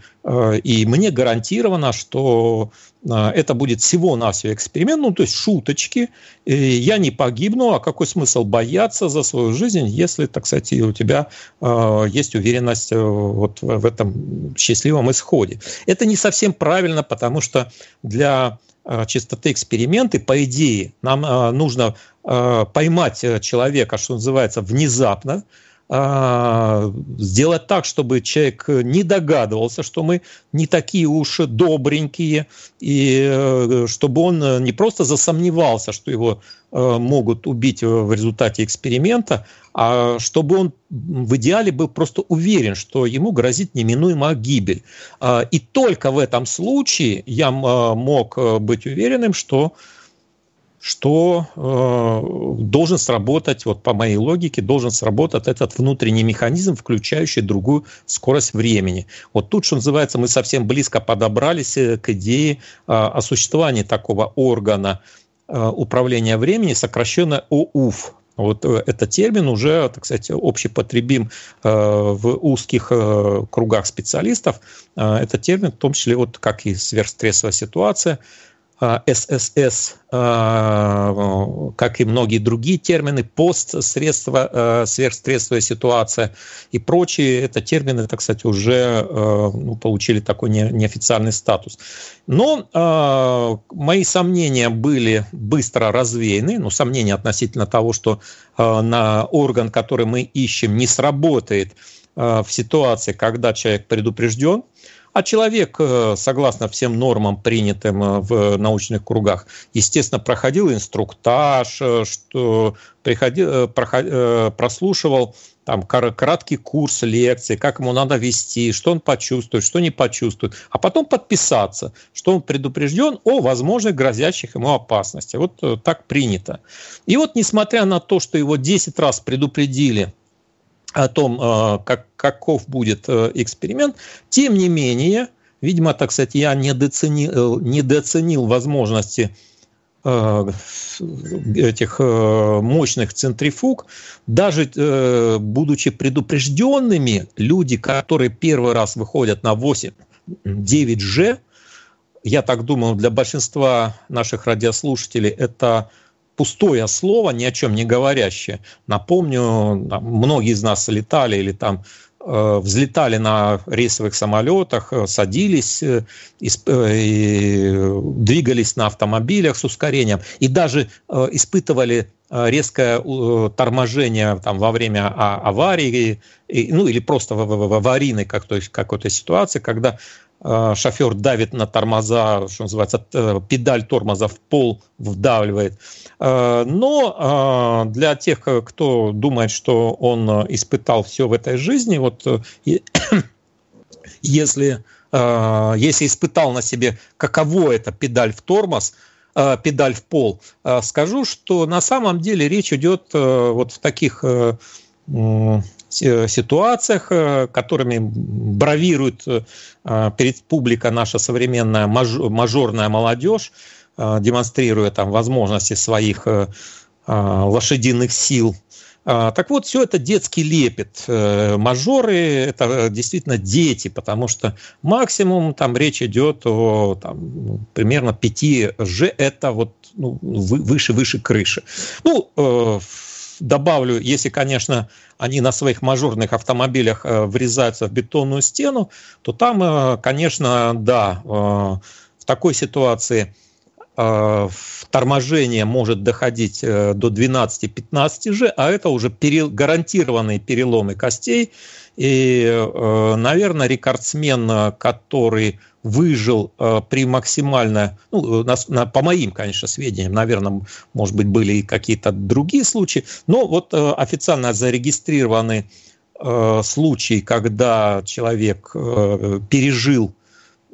и мне гарантировано, что а, это будет всего-навсего эксперимент, ну, то есть шуточки, я не погибну, а какой смысл бояться за свою жизнь, если, так сказать, у тебя а, есть уверенность э, вот в этом счастливом исходе. Это не совсем правильно, потому что для а, чистоты эксперименты, по идее, нам нужно поймать э, человека, что называется, внезапно, а, сделать так, чтобы человек не догадывался, что мы не такие уж добренькие, и э, чтобы он не просто засомневался, что его э, могут убить в результате эксперимента, а чтобы он в идеале был просто уверен, что ему грозит неминуемая гибель. А, и только в этом случае я а, мог э, быть уверенным, что что э, должен сработать, вот по моей логике, должен сработать этот внутренний механизм, включающий другую скорость времени. Вот тут, что называется, мы совсем близко подобрались э, к идее э, о существовании такого органа э, управления времени, сокращенно ОУФ, вот э, этот термин уже, так сказать, общепотребим э, в узких кругах специалистов. Этот термин, в том числе, вот как и сверхстрессовая ситуация – ССС, а, а, как и многие другие термины, пост, сверхсредство сверхсредства, а, ситуация и прочие, это термины, так сказать, уже ну, получили такой неофициальный статус. Но мои сомнения были быстро развеяны, ну, сомнения относительно того, что на орган, который мы ищем, не сработает в ситуации, когда человек предупрежден, а человек, э, согласно всем нормам, принятым э, в научных кругах, естественно, проходил инструктаж, э, что приходил, прослушивал там краткий курс лекций, как ему надо вести, что он почувствует, что не почувствует, а потом подписаться, что он предупрежден о возможных грозящих ему опасностях. Вот так принято. И вот несмотря на то, что его 10 раз предупредили – о том, э, как, каков будет э, эксперимент. Тем не менее, видимо, так сказать, я недооценил, э, недооценил возможности этих мощных центрифуг, даже будучи предупрежденными, люди, которые первый раз выходят на 8, 9G, я так думаю, для большинства наших радиослушателей это пустое слово, ни о чем не говорящее. Напомню, там, многие из нас летали или там э, взлетали на рейсовых самолетах, э, садились э, и, и двигались на автомобилях с ускорением и даже испытывали резкое торможение там, во время а-, аварии, ну или просто в, в, в аварийной как, то есть, какой-то ситуации, когда Э, шофер давит на тормоза, что называется, э, педаль тормоза в пол вдавливает. Э, но для тех, кто думает, что он испытал все в этой жизни, вот если, если испытал на себе, каково это педаль в тормоз, педаль в пол, скажу, что на самом деле речь идет вот в таких Э, ситуациях, э, которыми бравирует э, перед публика наша современная мажорная молодежь, демонстрируя там возможности своих лошадиных сил. А, так вот, все это детский лепет. Мажоры – это действительно дети, потому что максимум там речь идет о там, ну, примерно 5 Ж, это вот ну, выше-выше крыши. Ну, добавлю, если, конечно, они на своих мажорных автомобилях э, врезаются в бетонную стену, то там, э, конечно, да, э, в такой ситуации торможение может доходить до 12-15 же, а это уже пере, гарантированные переломы костей, и, э, наверное, рекордсмен, э, который выжил э, при максимально, ну, на, по моим, конечно, сведениям, наверное, может быть, были и какие-то другие случаи, но вот официально зарегистрированы случаи, когда человек пережил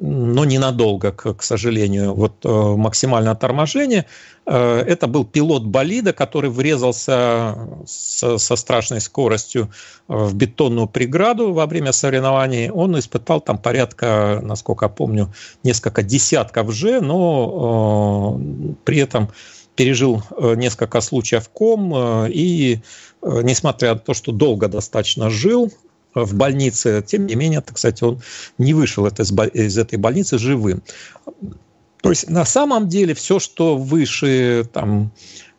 но ненадолго, к, к сожалению, вот э, максимальное торможение. Э, это был пилот болида, который врезался со, со страшной скоростью э, в бетонную преграду во время соревнований. Он испытал там порядка, насколько я помню, несколько десятков же, но э, при этом пережил несколько случаев ком и несмотря на то, что долго достаточно жил, в больнице. Тем не менее, так кстати, он не вышел из этой больницы живым. То есть на самом деле все, что выше там,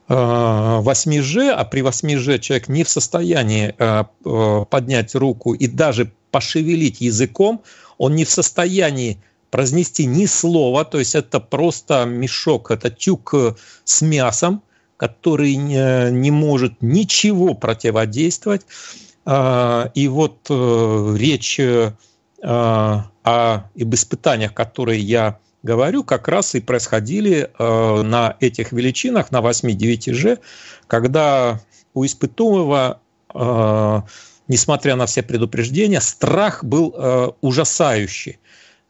8G, э, а при 8G человек не в состоянии э, э, поднять руку и даже пошевелить языком, он не в состоянии произнести ни слова, то есть это просто мешок, это тюк с мясом, который не, не может ничего противодействовать. А, и вот э, речь э, а, о, об испытаниях, которые я говорю, как раз и происходили э, на этих величинах, на 8-9 же, когда у испытуемого, несмотря на все предупреждения, страх был ужасающий.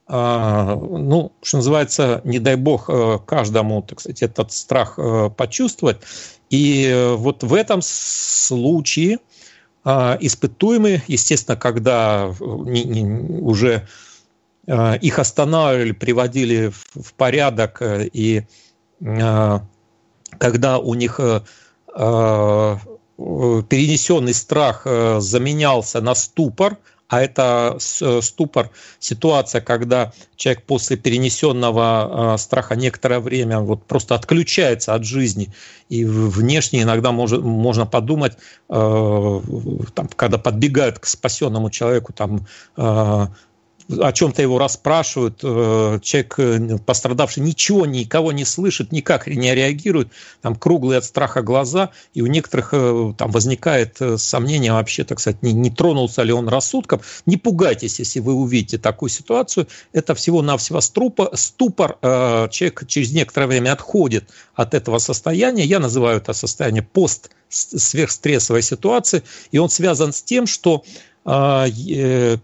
А, ну, что называется, не дай бог каждому, так сказать, этот страх почувствовать. И вот в этом случае – а, испытуемые. Естественно, когда э, уже а, их останавливали, приводили в порядок, э, и а, когда у них э, перенесенный страх заменялся на ступор – а это э, ступор, ситуация, когда человек после перенесенного а, страха некоторое время вот просто отключается от жизни, и внешне иногда может, можно подумать, э, там, когда подбегают к спасенному человеку, там, э, о чем-то его расспрашивают, э, человек э, пострадавший ничего, никого не слышит, никак не реагирует, там круглые от страха глаза, и у некоторых э, там возникает сомнение а вообще, так сказать, не, не тронулся ли он рассудком. Не пугайтесь, если вы увидите такую ситуацию, это всего-навсего струпа, ступор, человек через некоторое время отходит от этого состояния, я называю это состояние пост сверхстрессовой ситуации, и он связан с тем, что а,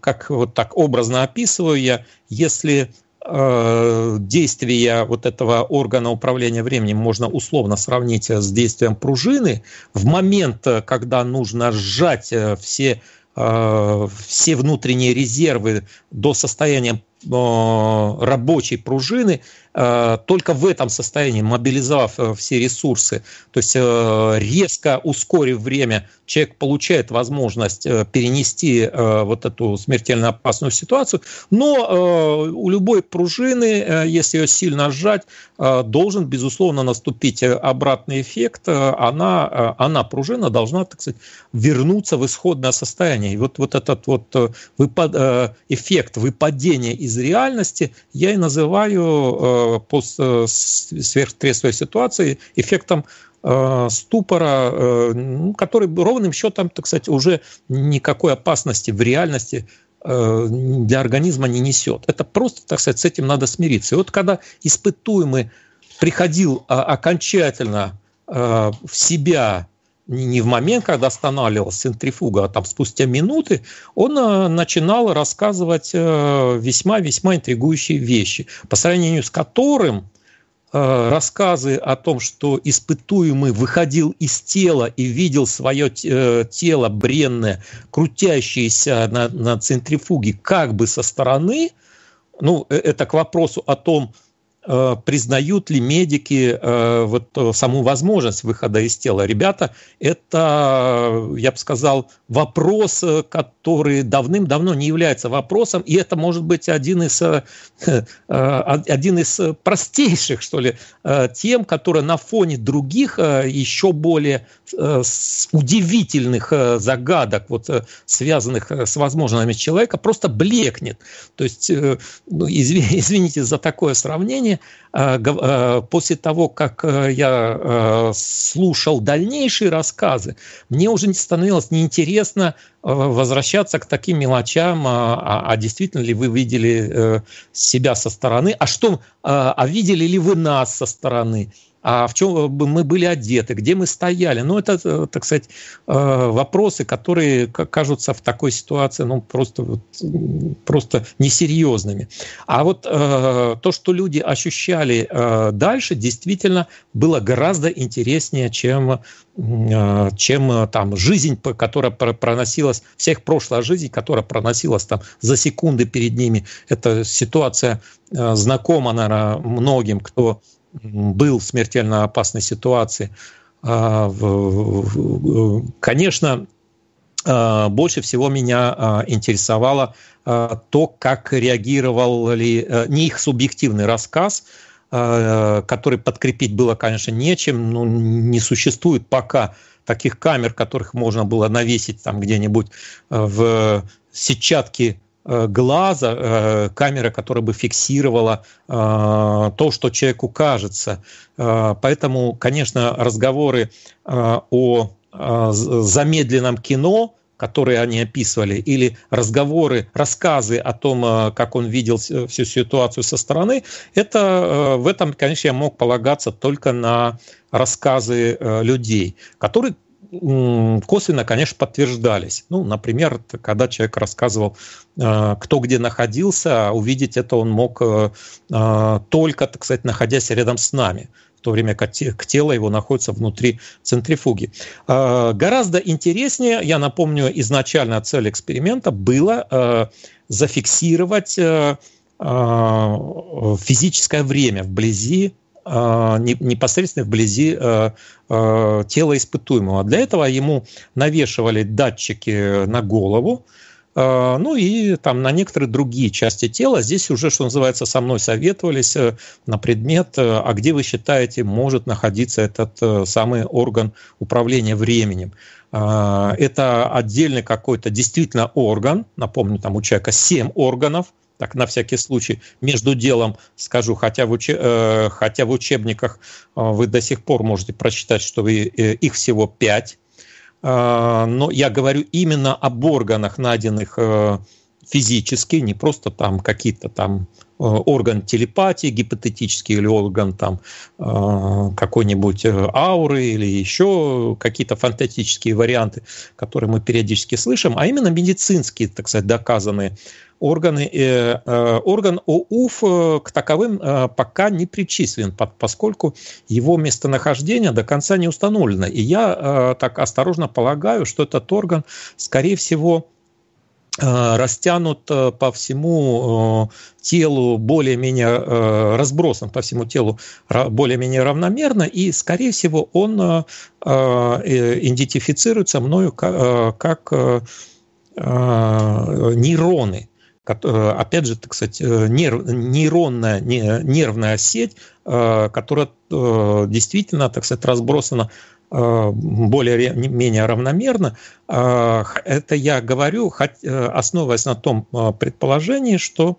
как вот так образно описываю я, если э, действия вот этого органа управления временем можно условно сравнить с действием пружины, в момент, э, когда нужно сжать э, все все внутренние резервы до состояния Э, рабочей пружины, э, только в этом состоянии, мобилизовав э, все ресурсы, то есть резко ускорив время, человек получает возможность перенести вот эту смертельно опасную ситуацию, но у любой пружины, если ее сильно сжать, должен, безусловно, наступить обратный эффект, она, она пружина должна, так сказать, вернуться в исходное состояние. И вот, вот этот вот эффект выпадения из из реальности, я и называю э, по э, сверхстрессовой ситуации эффектом э, ступора, ну, который ровным счетом, так сказать, уже никакой опасности в реальности для организма не несет. Это просто, так сказать, с этим надо смириться. И вот когда испытуемый приходил а, окончательно в себя, не в момент, когда останавливалась центрифуга, а там спустя минуты, он э, начинал рассказывать весьма-весьма э, интригующие вещи, по сравнению с которым э, рассказы о том, что испытуемый выходил из тела и видел свое тело бренное, крутящееся на, на центрифуге как бы со стороны, ну, это к вопросу о том, Э, признают ли медики э, вот э, саму возможность выхода из тела. Ребята, это, я бы сказал, вопрос, который давным-давно не является вопросом, и это может быть один из, один из простейших, что ли, тем, которые на фоне других еще более удивительных загадок, вот, связанных с возможностями человека, просто блекнет. То есть, ну, извините за такое сравнение, плане, э, э, после того, как э, я слушал дальнейшие рассказы, мне уже становилось неинтересно возвращаться к таким мелочам, а, а, а действительно ли вы видели себя со стороны, а что, а видели ли вы нас со стороны, а в чем э, мы были одеты, где мы стояли. Ну, это, э, так сказать, э, вопросы, которые кажутся в такой ситуации ну, просто, просто несерьезными. А вот то, что люди ощущали дальше, действительно было гораздо интереснее, чем, чем там жизнь, которая проносилась, всех прошлая жизнь, которая проносилась там за секунды перед ними. Эта ситуация знакома, наверное, многим, кто был в смертельно опасной ситуации. А, конечно, а, больше всего меня а, интересовало то, как реагировали не их субъективный рассказ, который подкрепить было, конечно, нечем, но ну, не существует пока таких камер, которых можно было навесить там где-нибудь в сетчатке Э, глаза, э, камера, которая бы фиксировала э, то, что человеку кажется. Поэтому, конечно, разговоры о замедленном кино, которые они описывали, или разговоры, рассказы о том, как он видел всю ситуацию со стороны, это в этом, конечно, я мог полагаться только на рассказы людей, которые косвенно, конечно, подтверждались. Ну, например, когда человек рассказывал, э, кто где находился, увидеть это он мог э, э, только, так сказать, находясь рядом с нами в то время как тело его находится внутри центрифуги. Гораздо интереснее, я напомню, изначально цель эксперимента было зафиксировать физическое время вблизи а, непосредственно вблизи э, э, тела испытуемого. Для этого ему навешивали датчики на голову, э, ну и там на некоторые другие части тела. Здесь уже, что называется, со мной советовались на предмет, а где вы считаете может находиться этот самый орган управления временем. Это отдельный какой-то действительно орган, напомню, там у человека 7 органов, так на всякий случай, между делом скажу, хотя в, учеб... Э, хотя в учебниках э, вы до сих пор можете прочитать, что вы... Э, их всего пять, но я говорю именно об органах, найденных физически, не просто там какие-то там Э, орган телепатии гипотетический или орган там э, какой-нибудь э, ауры или еще какие-то фантастические варианты, которые мы периодически слышим, а именно медицинские, так сказать, доказанные органы, орган ОУФ к таковым пока не причислен, поскольку его местонахождение до конца не установлено. И я так осторожно полагаю, что этот орган, скорее всего, Э, растянут э, по всему э, телу более-менее разбросан по всему телу более-менее равномерно, и, скорее всего, он идентифицируется мною как нейроны. Опять же, так сказать, нейронная, нервная сеть, которая действительно, так сказать, разбросана Э, более-менее равномерно. Э, это я говорю, э, основываясь на том предположении, что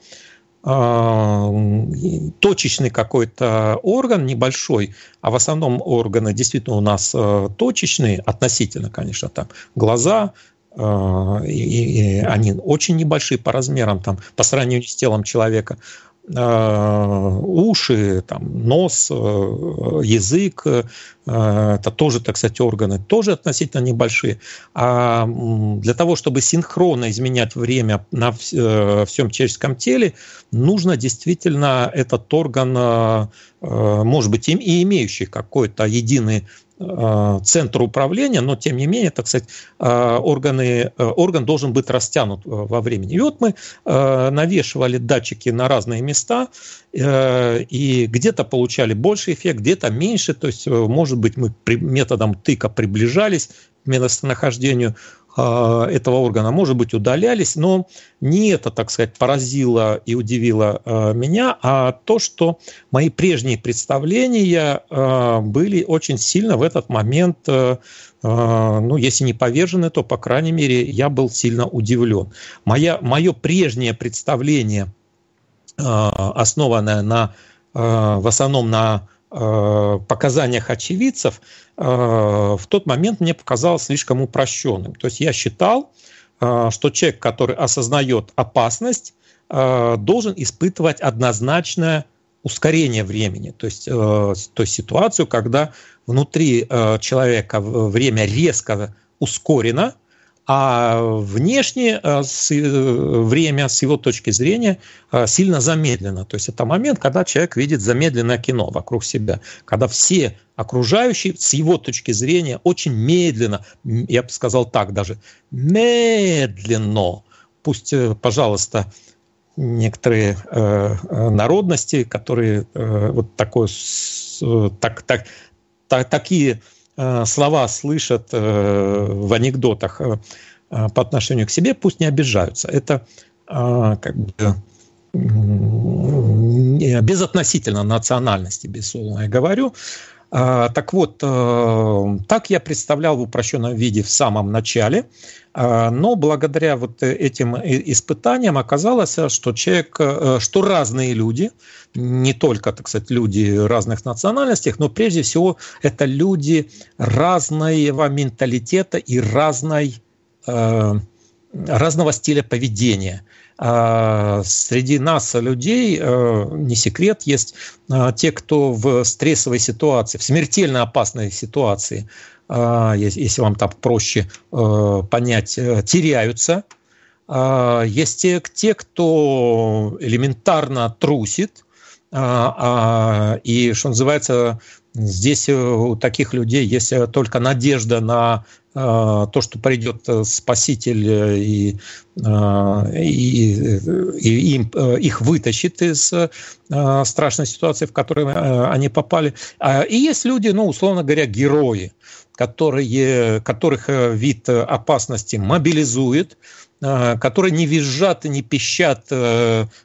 точечный какой-то орган, небольшой, а в основном органы действительно у нас точечные, относительно, конечно, там глаза, и, они очень небольшие по размерам, там, по сравнению с телом человека. Э, уши, там, нос, э, язык, э, это тоже, так сказать, органы, тоже относительно небольшие. А для того, чтобы синхронно изменять время на всем человеческом теле, нужно действительно этот орган, может быть, и имеющий какой-то единый Э, центр управления, но тем не менее, так сказать, э, органы, э, орган должен быть растянут во времени. И вот мы навешивали датчики на разные места, и где-то получали больше эффект, где-то меньше, то есть, может быть, мы методом тыка приближались к местонахождению а, этого органа, может быть, удалялись, но не это, так сказать, поразило и удивило а, меня, а то, что мои прежние представления а, были очень сильно в этот момент, ну, если не повержены, то, по крайней мере, я был сильно удивлен. Моя, мое прежнее представление, основанное на, в основном на Э, показаниях очевидцев э, в тот момент мне показалось слишком упрощенным. То есть я считал, э, что человек, который осознает опасность, должен испытывать однозначное ускорение времени, то есть, то ситуацию, когда внутри человека время резко ускорено, а внешне э, э, время с его точки зрения э, сильно замедлено. То есть это момент, когда человек видит замедленное кино вокруг себя, когда все окружающие с его точки зрения очень медленно, я бы сказал так даже, медленно, пусть, пожалуйста, некоторые народности, которые вот такое, так, так, так, такие Э, слова слышат э, в анекдотах э, по отношению к себе, пусть не обижаются. Это как бы безотносительно национальности, безусловно, я говорю, а, так вот, э, так я представлял в упрощенном виде в самом начале, а, но благодаря вот этим испытаниям оказалось, что человек, э, что разные люди, не только, так сказать, люди разных национальностей, но прежде всего это люди разного менталитета и разной э, разного стиля поведения. А, среди нас, людей, э, не секрет, есть а, те, кто в стрессовой ситуации, в смертельно опасной ситуации, а, если вам так проще э, понять, э, теряются. Есть те, кто элементарно трусит, и, что называется, здесь у таких людей есть только надежда на а, то, что придет э, спаситель э, и, э, и, и им, их вытащит из страшной ситуации, в которой они попали. А, и есть люди, ну, условно говоря, герои, которые, которых вид опасности мобилизует, которые не визжат и не пищат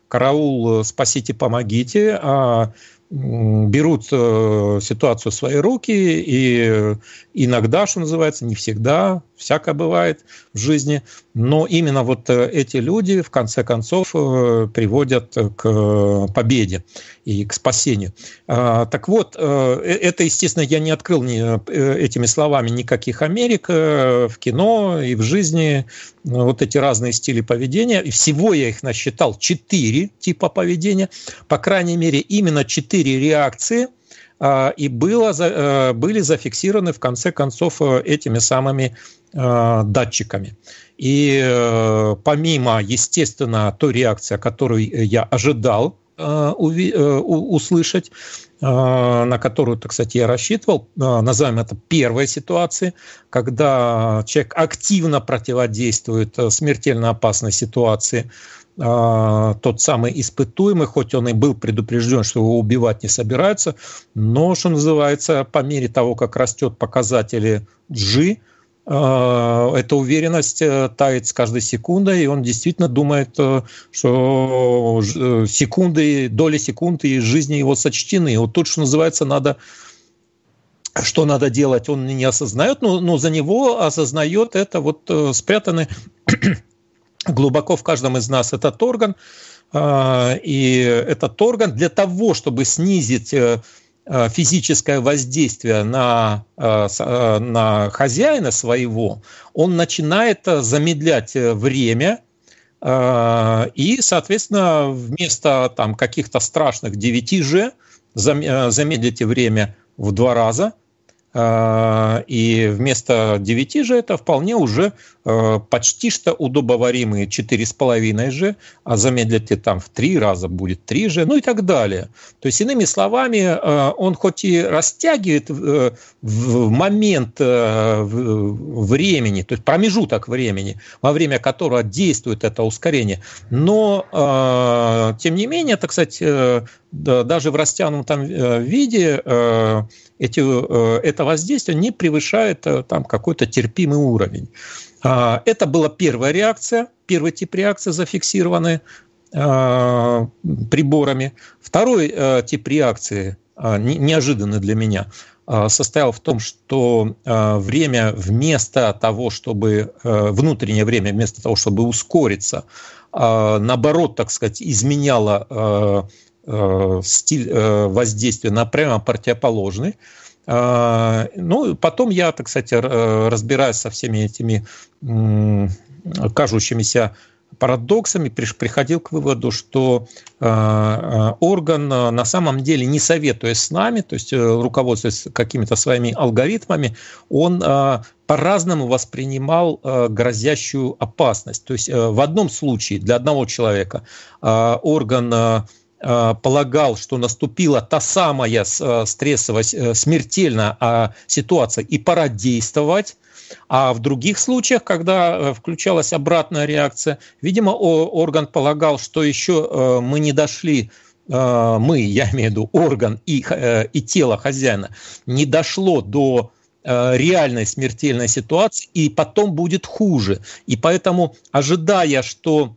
«караул, спасите, помогите», а берут э, ситуацию в свои руки и иногда, что называется, не всегда, всякое бывает в жизни, но именно вот э, эти люди в конце концов э, приводят к победе и к спасению. А, так вот, э, э, это, естественно, я не открыл э, этими словами никаких Америк в кино и в жизни, вот эти разные стили поведения. всего я их насчитал четыре типа поведения. По крайней мере, именно четыре реакции а, – и было, были зафиксированы в конце концов этими самыми датчиками. И помимо, естественно, той реакции, которую я ожидал, Э, э, услышать, э, на которую, так сказать, я рассчитывал. Назовем это первой ситуацией, когда человек активно противодействует смертельно опасной ситуации, тот самый испытуемый, хоть он и был предупрежден, что его убивать не собираются, но, что называется, по мере того, как растет показатели G, Э, эта уверенность э, тает с каждой секундой, и он действительно думает, э, что секунды, доли секунды из жизни его сочтены. Вот тут, что называется, надо что надо делать, он не осознает, но, но за него осознает это вот спрятаны глубоко в каждом из нас этот орган. И этот орган для того, чтобы снизить Э, физическое воздействие на, э, э, на хозяина своего, он начинает замедлять время, и, соответственно, вместо там, каких-то страшных 9 же замедлите время в два раза – а, и вместо 9 же это вполне уже э, почти что удобоваримые 4,5 же, а замедлите там в 3 раза будет 3 же, ну и так далее. То есть, иными словами, э, он хоть и растягивает э, в момент времени, то есть промежуток времени, во время которого действует это ускорение, но, тем не менее, так сказать, даже в растянутом виде эти, э, это воздействие не превышает э, там какой-то терпимый уровень. А, это была первая реакция, первый тип реакции зафиксированы э, приборами. Второй тип реакции, неожиданный для меня, состоял в том, что время вместо того, чтобы внутреннее время вместо того, чтобы ускориться, наоборот, так сказать, изменяло Э, стиль э, воздействия на прямо противоположный. Э, ну, потом я, так сказать, разбираюсь со всеми этими кажущимися парадоксами приходил к выводу, что орган на самом деле, не советуясь с нами, то есть руководствуясь какими-то своими алгоритмами, он по-разному воспринимал грозящую опасность. То есть в одном случае для одного человека орган Э, полагал, что наступила та самая э, стрессовая, э, смертельная ситуация и пора действовать, а в других случаях, когда включалась обратная реакция, видимо, орган полагал, что еще мы не дошли мы, я имею в виду орган и, и тело хозяина, не дошло до реальной смертельной ситуации, и потом будет хуже. И поэтому, ожидая, что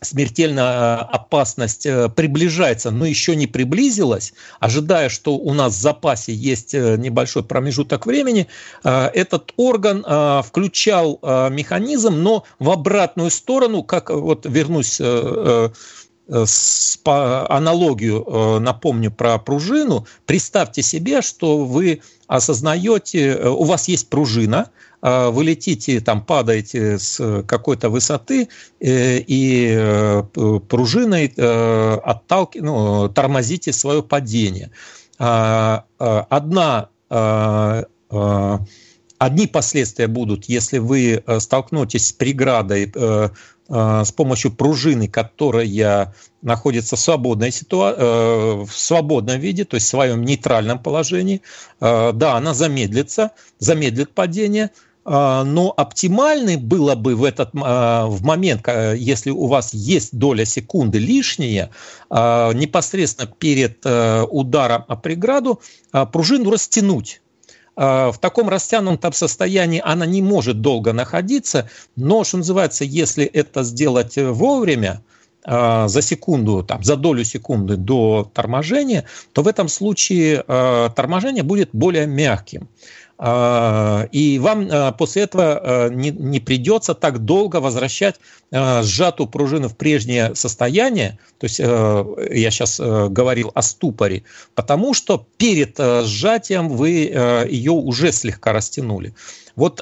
смертельная э, опасность э, приближается, но еще не приблизилась, ожидая, что у нас в запасе есть э, небольшой промежуток времени, этот орган включал механизм, но в обратную сторону, как вот вернусь с, по аналогию напомню про пружину, представьте себе, что вы осознаете, у вас есть пружина – а, вы летите, там падаете с э, какой-то высоты, э, и э, пружиной отталки, ну, тормозите свое падение. А, одна одни последствия будут, если вы столкнетесь с преградой с помощью пружины, которая находится в, свободной ситуа... в свободном виде, то есть в своем нейтральном положении. Да, она замедлится, замедлит падение – а, но оптимальный было бы в этот а, в момент, если у вас есть доля секунды лишняя, а, непосредственно перед э, ударом о преграду пружину растянуть. В таком растянутом состоянии она не может долго находиться, но, что называется, если это сделать э, вовремя, за секунду, там, за долю секунды до торможения, то в этом случае э, торможение будет более мягким. А, и вам а, после этого а, не, придется так долго возвращать сжатую пружину в прежнее состояние. То есть я сейчас говорил о ступоре, потому что перед сжатием вы ее уже слегка растянули. Вот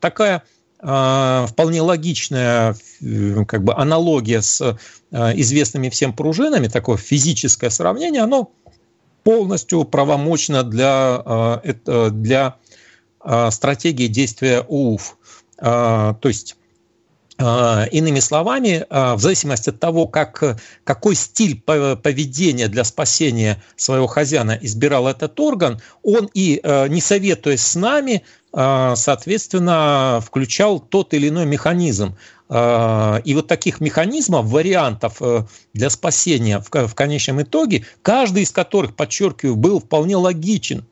такая вполне логичная э, как бы аналогия с известными всем пружинами, такое физическое сравнение, оно полностью правомочно для, э, для Э, стратегии действия ОУФ. Э, то есть э, Иными словами, в зависимости от того, как, какой стиль поведения для спасения своего хозяина избирал этот орган, он и, не советуясь с нами, соответственно, включал тот или иной механизм. И вот таких механизмов, вариантов для спасения в конечном итоге, каждый из которых, подчеркиваю, был вполне логичен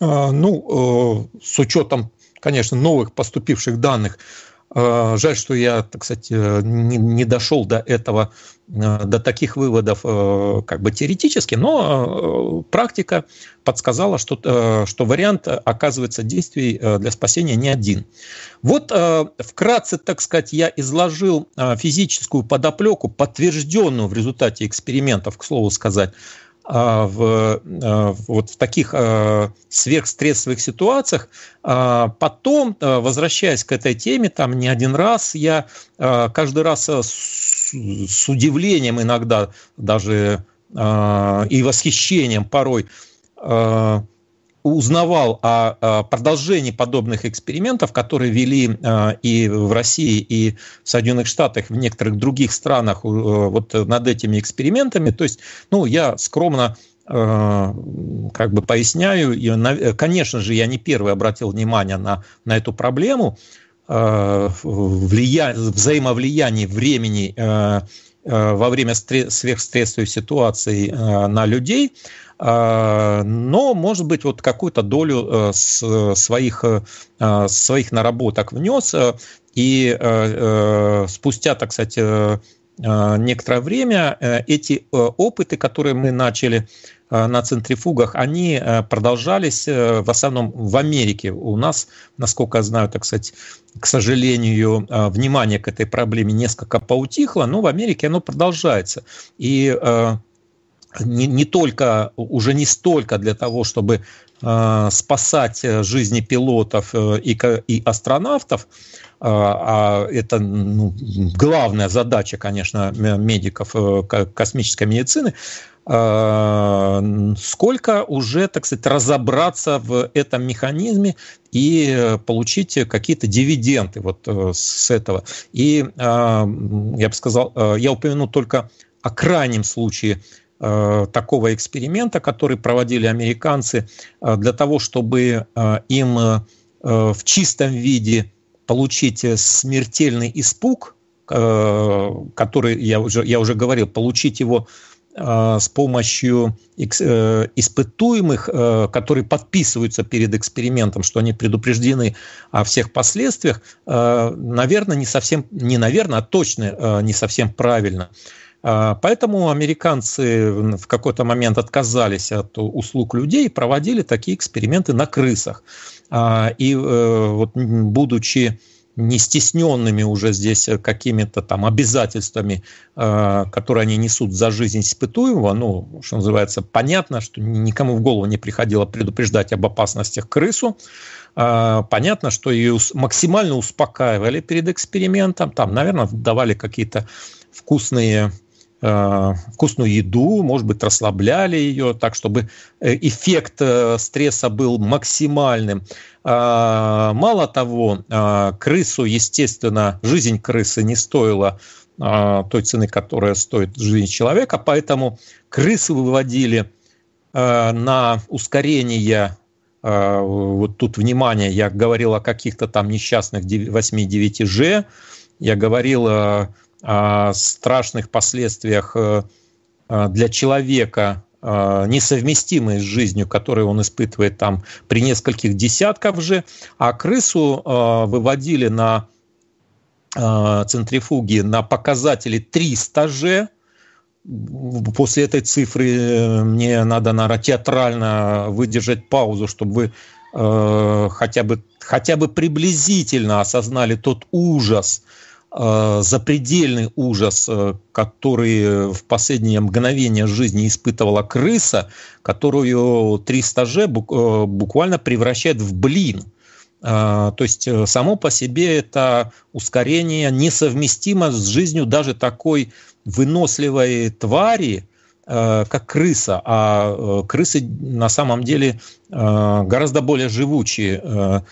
а, ну, э, с учетом, конечно, новых поступивших данных, э, Жаль, что я, так сказать, э, не, не дошел до этого, до таких выводов как бы теоретически, но практика подсказала, что, что вариант, оказывается, действий для спасения не один. Вот вкратце, так сказать, я изложил физическую подоплеку, подтвержденную в результате экспериментов, к слову сказать, а, а, в, вот в таких а, сверхстрессовых ситуациях. Потом, возвращаясь к этой теме, там не один раз, я каждый раз с, с удивлением иногда даже и восхищением порой узнавал о, продолжении подобных экспериментов, которые вели э, и в России, и в Соединенных Штатах, в некоторых других странах э, вот над этими экспериментами. То есть, ну, я скромно э, как бы поясняю, и, конечно же, я не первый обратил внимание на, на эту проблему влия... взаимовлияние времени во время сверхстрессовой ситуации на людей – а, но, может быть, вот какую-то долю э, э, своих, э, а, своих наработок внес, и спустя, так сказать, некоторое время эти опыты, которые мы начали на центрифугах, они продолжались в основном в Америке. У нас, насколько я знаю, так сказать, к сожалению, внимание к этой проблеме несколько поутихло, но в Америке оно продолжается. И не, не только, уже не столько для того, чтобы э, спасать э, жизни пилотов э, и, и астронавтов, э, а это ну, главная задача, конечно, медиков э, космической медицины, э, сколько уже, так сказать, разобраться в этом механизме и получить какие-то дивиденды вот с этого. И я бы сказал, я упомяну только о крайнем случае – Э, такого эксперимента, который проводили американцы э, для того, чтобы э, им в чистом виде получить смертельный испуг, который я уже, я уже говорил, получить его с помощью испытуемых, которые подписываются перед экспериментом, что они предупреждены о всех последствиях, наверное, не совсем, не наверное, а точно не совсем правильно. А, поэтому американцы в какой-то момент отказались от услуг людей и проводили такие эксперименты на крысах. А, и э, вот будучи не стесненными уже здесь какими-то там обязательствами, а, которые они несут за жизнь испытуемого, ну, что называется, понятно, что никому в голову не приходило предупреждать об опасностях крысу, понятно, что ее максимально успокаивали перед экспериментом, там, наверное, давали какие-то вкусные Э, вкусную еду, может быть, расслабляли ее так, чтобы э, эффект э, стресса был максимальным. А, мало того, а, крысу, естественно, жизнь крысы не стоила а, той цены, которая стоит жизнь человека, поэтому крысы выводили на ускорение вот тут внимание, я говорил о каких-то там несчастных 8-9G, я говорил страшных последствиях э, э, для человека э, несовместимые с жизнью, которые он испытывает там при нескольких десятках же, а крысу выводили на центрифуги на показатели 300 же, после этой цифры мне надо, наверное, театрально выдержать паузу, чтобы вы э, хотя бы, хотя бы приблизительно осознали тот ужас, Э, запредельный ужас, э, который в последнее мгновение жизни испытывала крыса, которую три стаже э, буквально превращает в блин. То есть само по себе это ускорение несовместимо с жизнью даже такой выносливой твари, как крыса, а крысы на самом деле гораздо более живучие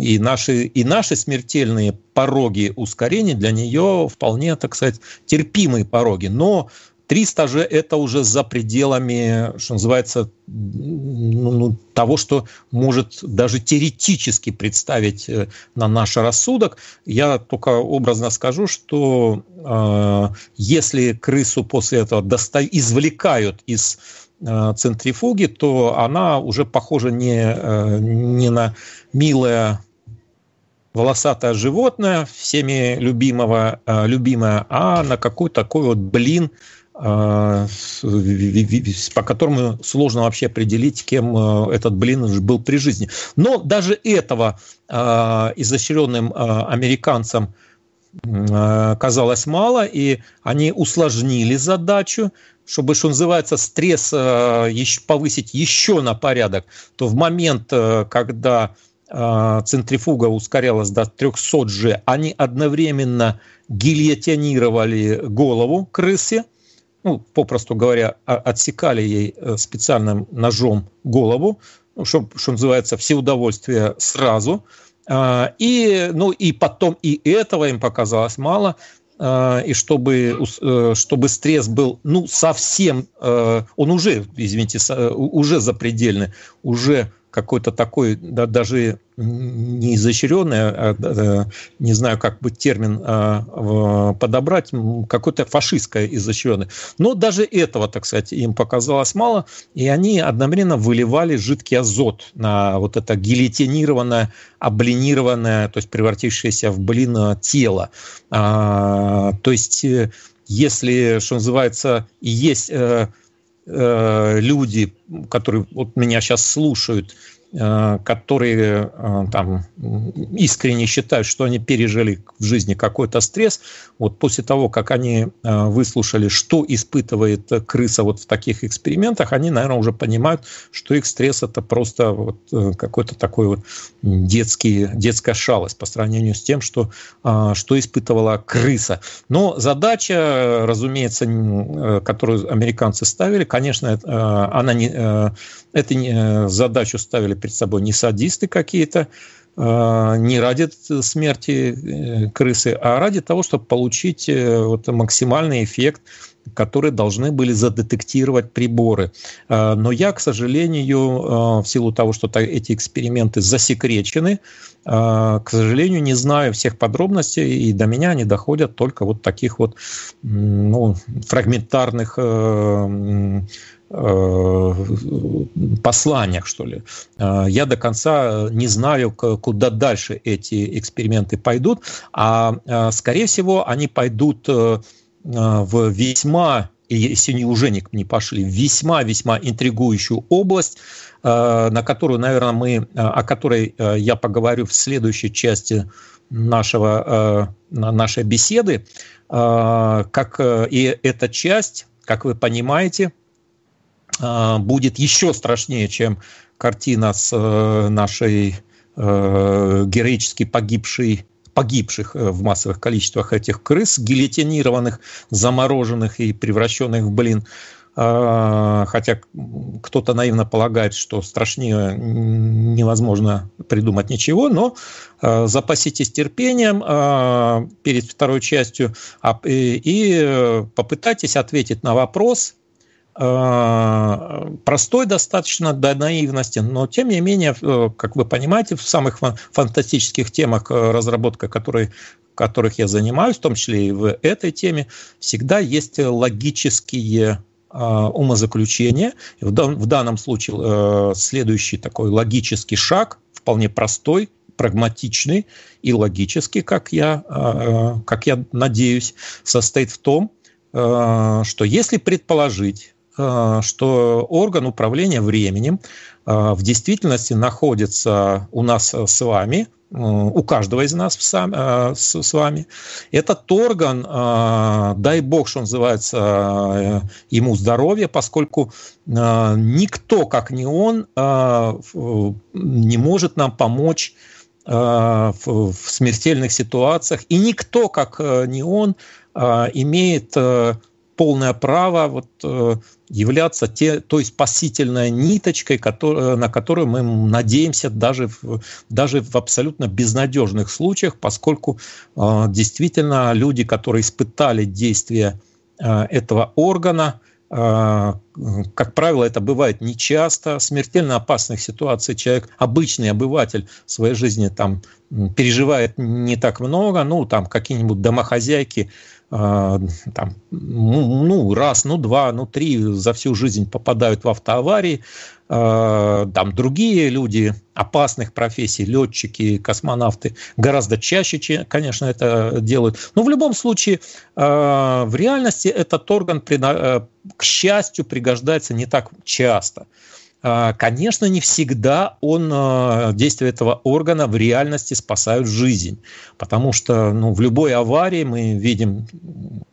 и наши, и наши смертельные пороги ускорений для нее вполне, так сказать, терпимые пороги. Но 300 же это уже за пределами, что называется, ну, ну того, что может даже теоретически представить э, на наш рассудок. Я только образно скажу, что э, если крысу после этого доста- извлекают из э, центрифуги, то она уже похожа не, э, не на милое волосатое животное, всеми любимого, э, любимое, а на какой такой вот блин а, по которому сложно вообще определить, кем а, этот Блин был при жизни. Но даже этого а, изощренным американцам казалось мало, и они усложнили задачу, чтобы, что называется, стресс повысить еще на порядок, то в момент, когда центрифуга ускорялась до 300 же, они одновременно гильотинировали голову крысе – ну, попросту говоря, отсекали ей э, специальным ножом голову, ну, что, что называется, все удовольствия сразу. А, и, ну, и потом и этого им показалось мало, а, и чтобы, э, чтобы стресс был ну, совсем, э, он уже, извините, уже запредельный, уже какой-то такой, да, даже не изощренный, а, а не знаю, как бы термин а, подобрать, какой-то фашистское изощренное. Но даже этого, так сказать, им показалось мало, и они одновременно выливали жидкий азот на вот это гильотинированное, облинированное, то есть превратившееся в блин а, тело. А, то есть э, если, что называется, есть э, Э, люди, которые вот меня сейчас слушают, Э, которые э, там искренне считают, что они пережили в жизни какой-то стресс, вот после того, как они э, выслушали, что испытывает крыса вот в таких экспериментах, они, наверное, уже понимают, что их стресс это просто вот какой-то такой вот детский, детская шалость по сравнению с тем, что, а, что испытывала крыса. Но задача, разумеется, которую американцы ставили, конечно, она не, это не э, задачу ставили перед собой не садисты какие-то, а, не ради смерти э, крысы, а ради того, чтобы получить э, вот максимальный эффект которые должны были задетектировать приборы. Э, но я, к сожалению, э, в силу того, что эти эксперименты засекречены, э, к сожалению, не знаю всех подробностей, и до меня они доходят только вот таких вот ну, фрагментарных посланиях, что ли. Я до конца не знаю, куда дальше эти эксперименты пойдут, а, скорее всего, они пойдут а, в весьма если не уже не, не пошли, весьма-весьма интригующую область, а, на которую, наверное, мы, а, о которой я поговорю в следующей части нашего, нашей беседы. Как и эта часть, как вы понимаете, будет еще страшнее, чем картина с нашей героически погибшей погибших э, в массовых количествах этих крыс, гильотинированных, замороженных и превращенных в блин. А, хотя кто-то наивно полагает, что страшнее невозможно придумать ничего, но э, запаситесь терпением а, перед второй частью а, и э, попытайтесь ответить на вопрос, Э, простой достаточно до наивности, но тем не менее, э, как вы понимаете, в самых фантастических темах э, разработка, которые которых я занимаюсь, в том числе и в этой теме, всегда есть логические умозаключение. В, дан, в данном случае э, следующий такой логический шаг, вполне простой, прагматичный и логический, как я, э, как я надеюсь, состоит в том, э, что если предположить, а, что орган управления временем а, в действительности находится у нас с вами, у каждого из нас а, с вами. Этот орган, дай бог, что называется, ему здоровье, поскольку никто, как не он, не может нам помочь в смертельных ситуациях, и никто, как э, не он, имеет э, полное право вот, э, являться те, той спасительной ниточкой, который, э, на которую мы надеемся даже в, даже в абсолютно безнадежных случаях, поскольку э, действительно люди, которые испытали действие э, этого органа, э, как правило, это бывает нечасто, смертельно опасных ситуаций человек, обычный обыватель в своей жизни там переживает не так много, ну там какие-нибудь домохозяйки, а, там, ну, ну, раз, ну, два, ну, три за всю жизнь попадают в автоаварии, а, там другие люди опасных профессий, летчики, космонавты, гораздо чаще, конечно, это делают. Но в любом случае, а, в реальности этот орган, э, к счастью, пригождается не так часто. А, конечно, не всегда он, а, действия этого органа в реальности спасают жизнь, потому что ну, в любой аварии мы видим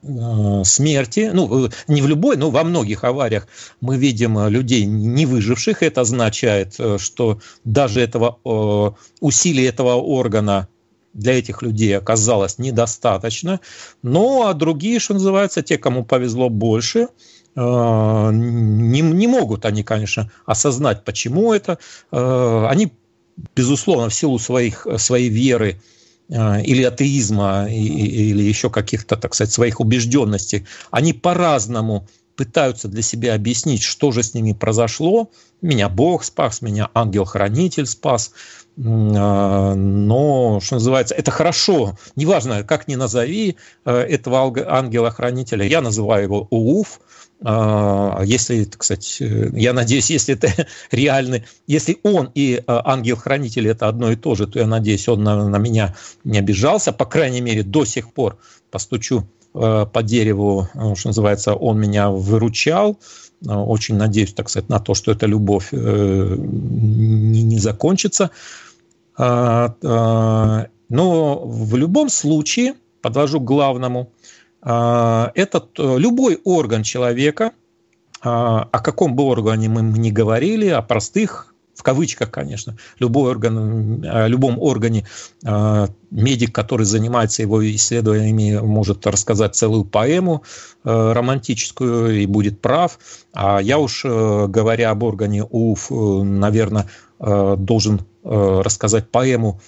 а, смерти, ну, э, не в любой, но во многих авариях мы видим людей не выживших, это означает, э, что даже этого, э, усилий этого органа для этих людей оказалось недостаточно. Ну, а другие, что называется, те, кому повезло больше – не, не могут они, конечно, осознать, почему это. Э, они, безусловно, в силу своих, своей веры э, или атеизма, или еще каких-то, так сказать, своих убежденностей, они по-разному пытаются для себя объяснить, что же с ними произошло. Меня Бог спас, меня ангел-хранитель спас. Э, но, что называется, это хорошо. Неважно, как ни назови этого ангела-хранителя. Я называю его Ууф, а, а если, кстати, э, я надеюсь, если это реальный, если он и а, ангел-хранитель это одно и то же, то я надеюсь, он на, на меня не обижался, по крайней мере, до сих пор постучу э, по дереву, э, что называется, он меня выручал. Очень надеюсь, так сказать, на то, что эта любовь не закончится. Но в любом случае, подвожу к главному – а, этот э, любой орган человека, а, о каком бы органе мы ни говорили, о простых в кавычках, конечно, любой орган, о а, любом органе медик, который занимается его исследованиями, может рассказать целую поэму э, романтическую и будет прав. А я уж, э, говоря об органе УФ, наверное, должен рассказать поэму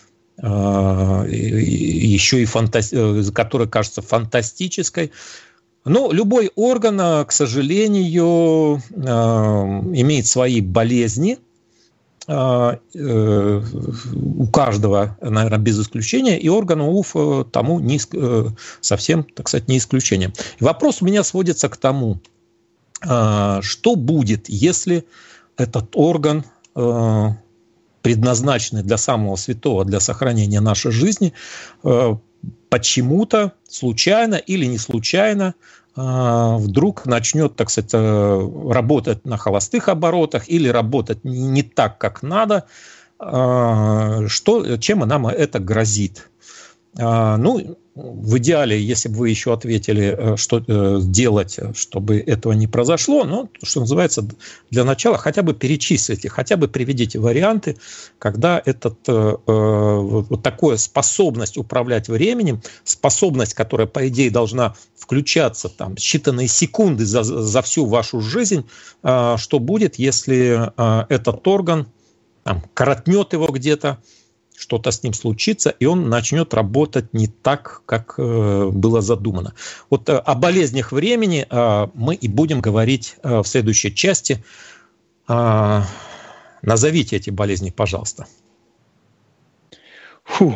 еще а, и фантасти... Э, которая кажется фантастической. Но любой орган, а, к сожалению, а, имеет свои болезни. Э, у каждого, наверное, без исключения, и орган УФ э, тому не, совсем, так сказать, не исключение. Вопрос у меня сводится к тому, что будет, если этот орган предназначены для самого святого, для сохранения нашей жизни, э, почему-то случайно или не случайно э, вдруг начнет, так сказать, э, работать на холостых оборотах или работать не так, как надо, что, чем нам это грозит. А, ну, в идеале, если бы вы еще ответили, э, что э, делать, чтобы этого не произошло, ну, что называется, для начала хотя бы перечислите, хотя бы приведите варианты, когда этот, э, э вот такая способность управлять временем, способность, которая, по идее, должна включаться там считанные секунды за, за всю вашу жизнь, э, что будет, если э, этот орган там, коротнет его где-то, что-то с ним случится, и он начнет работать не так, как э, было задумано. Вот э, о болезнях времени э, мы и будем говорить в следующей части. А, назовите эти болезни, пожалуйста. Фу.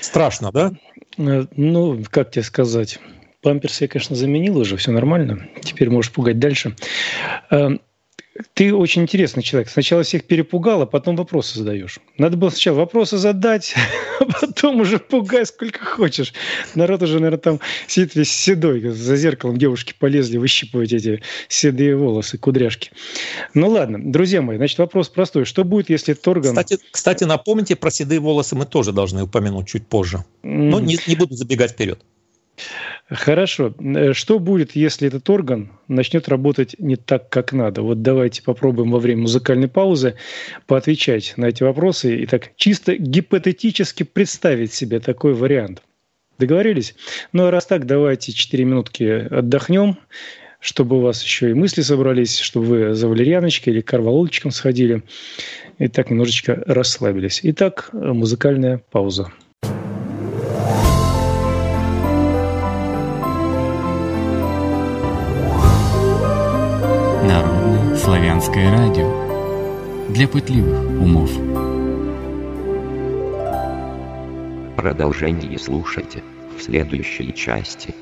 Страшно, да? Ну, как тебе сказать? Памперс я, конечно, заменил уже, все нормально. Теперь можешь пугать дальше. Ты очень интересный человек. Сначала всех перепугал, а потом вопросы задаешь. Надо было сначала вопросы задать, а потом уже пугай сколько хочешь. Народ уже, наверное, там сидит весь седой. За зеркалом девушки полезли выщипывать эти седые волосы, кудряшки. Ну ладно, друзья мои, значит, вопрос простой. Что будет, если Торган... Кстати, кстати напомните, про седые волосы мы тоже должны упомянуть чуть позже. Но ну, не, не буду забегать вперед. Хорошо. Э, что будет, если этот орган начнет работать не так, как надо? Вот давайте попробуем во время музыкальной паузы поотвечать на эти вопросы и так чисто гипотетически представить себе такой вариант. Договорились? Ну а раз так, давайте 4 минутки отдохнем, чтобы у вас еще и мысли собрались, чтобы вы за валерьяночкой или карвалолочком сходили и так немножечко расслабились. Итак, музыкальная пауза. Славянское радио для пытливых умов. Продолжение слушайте в следующей части.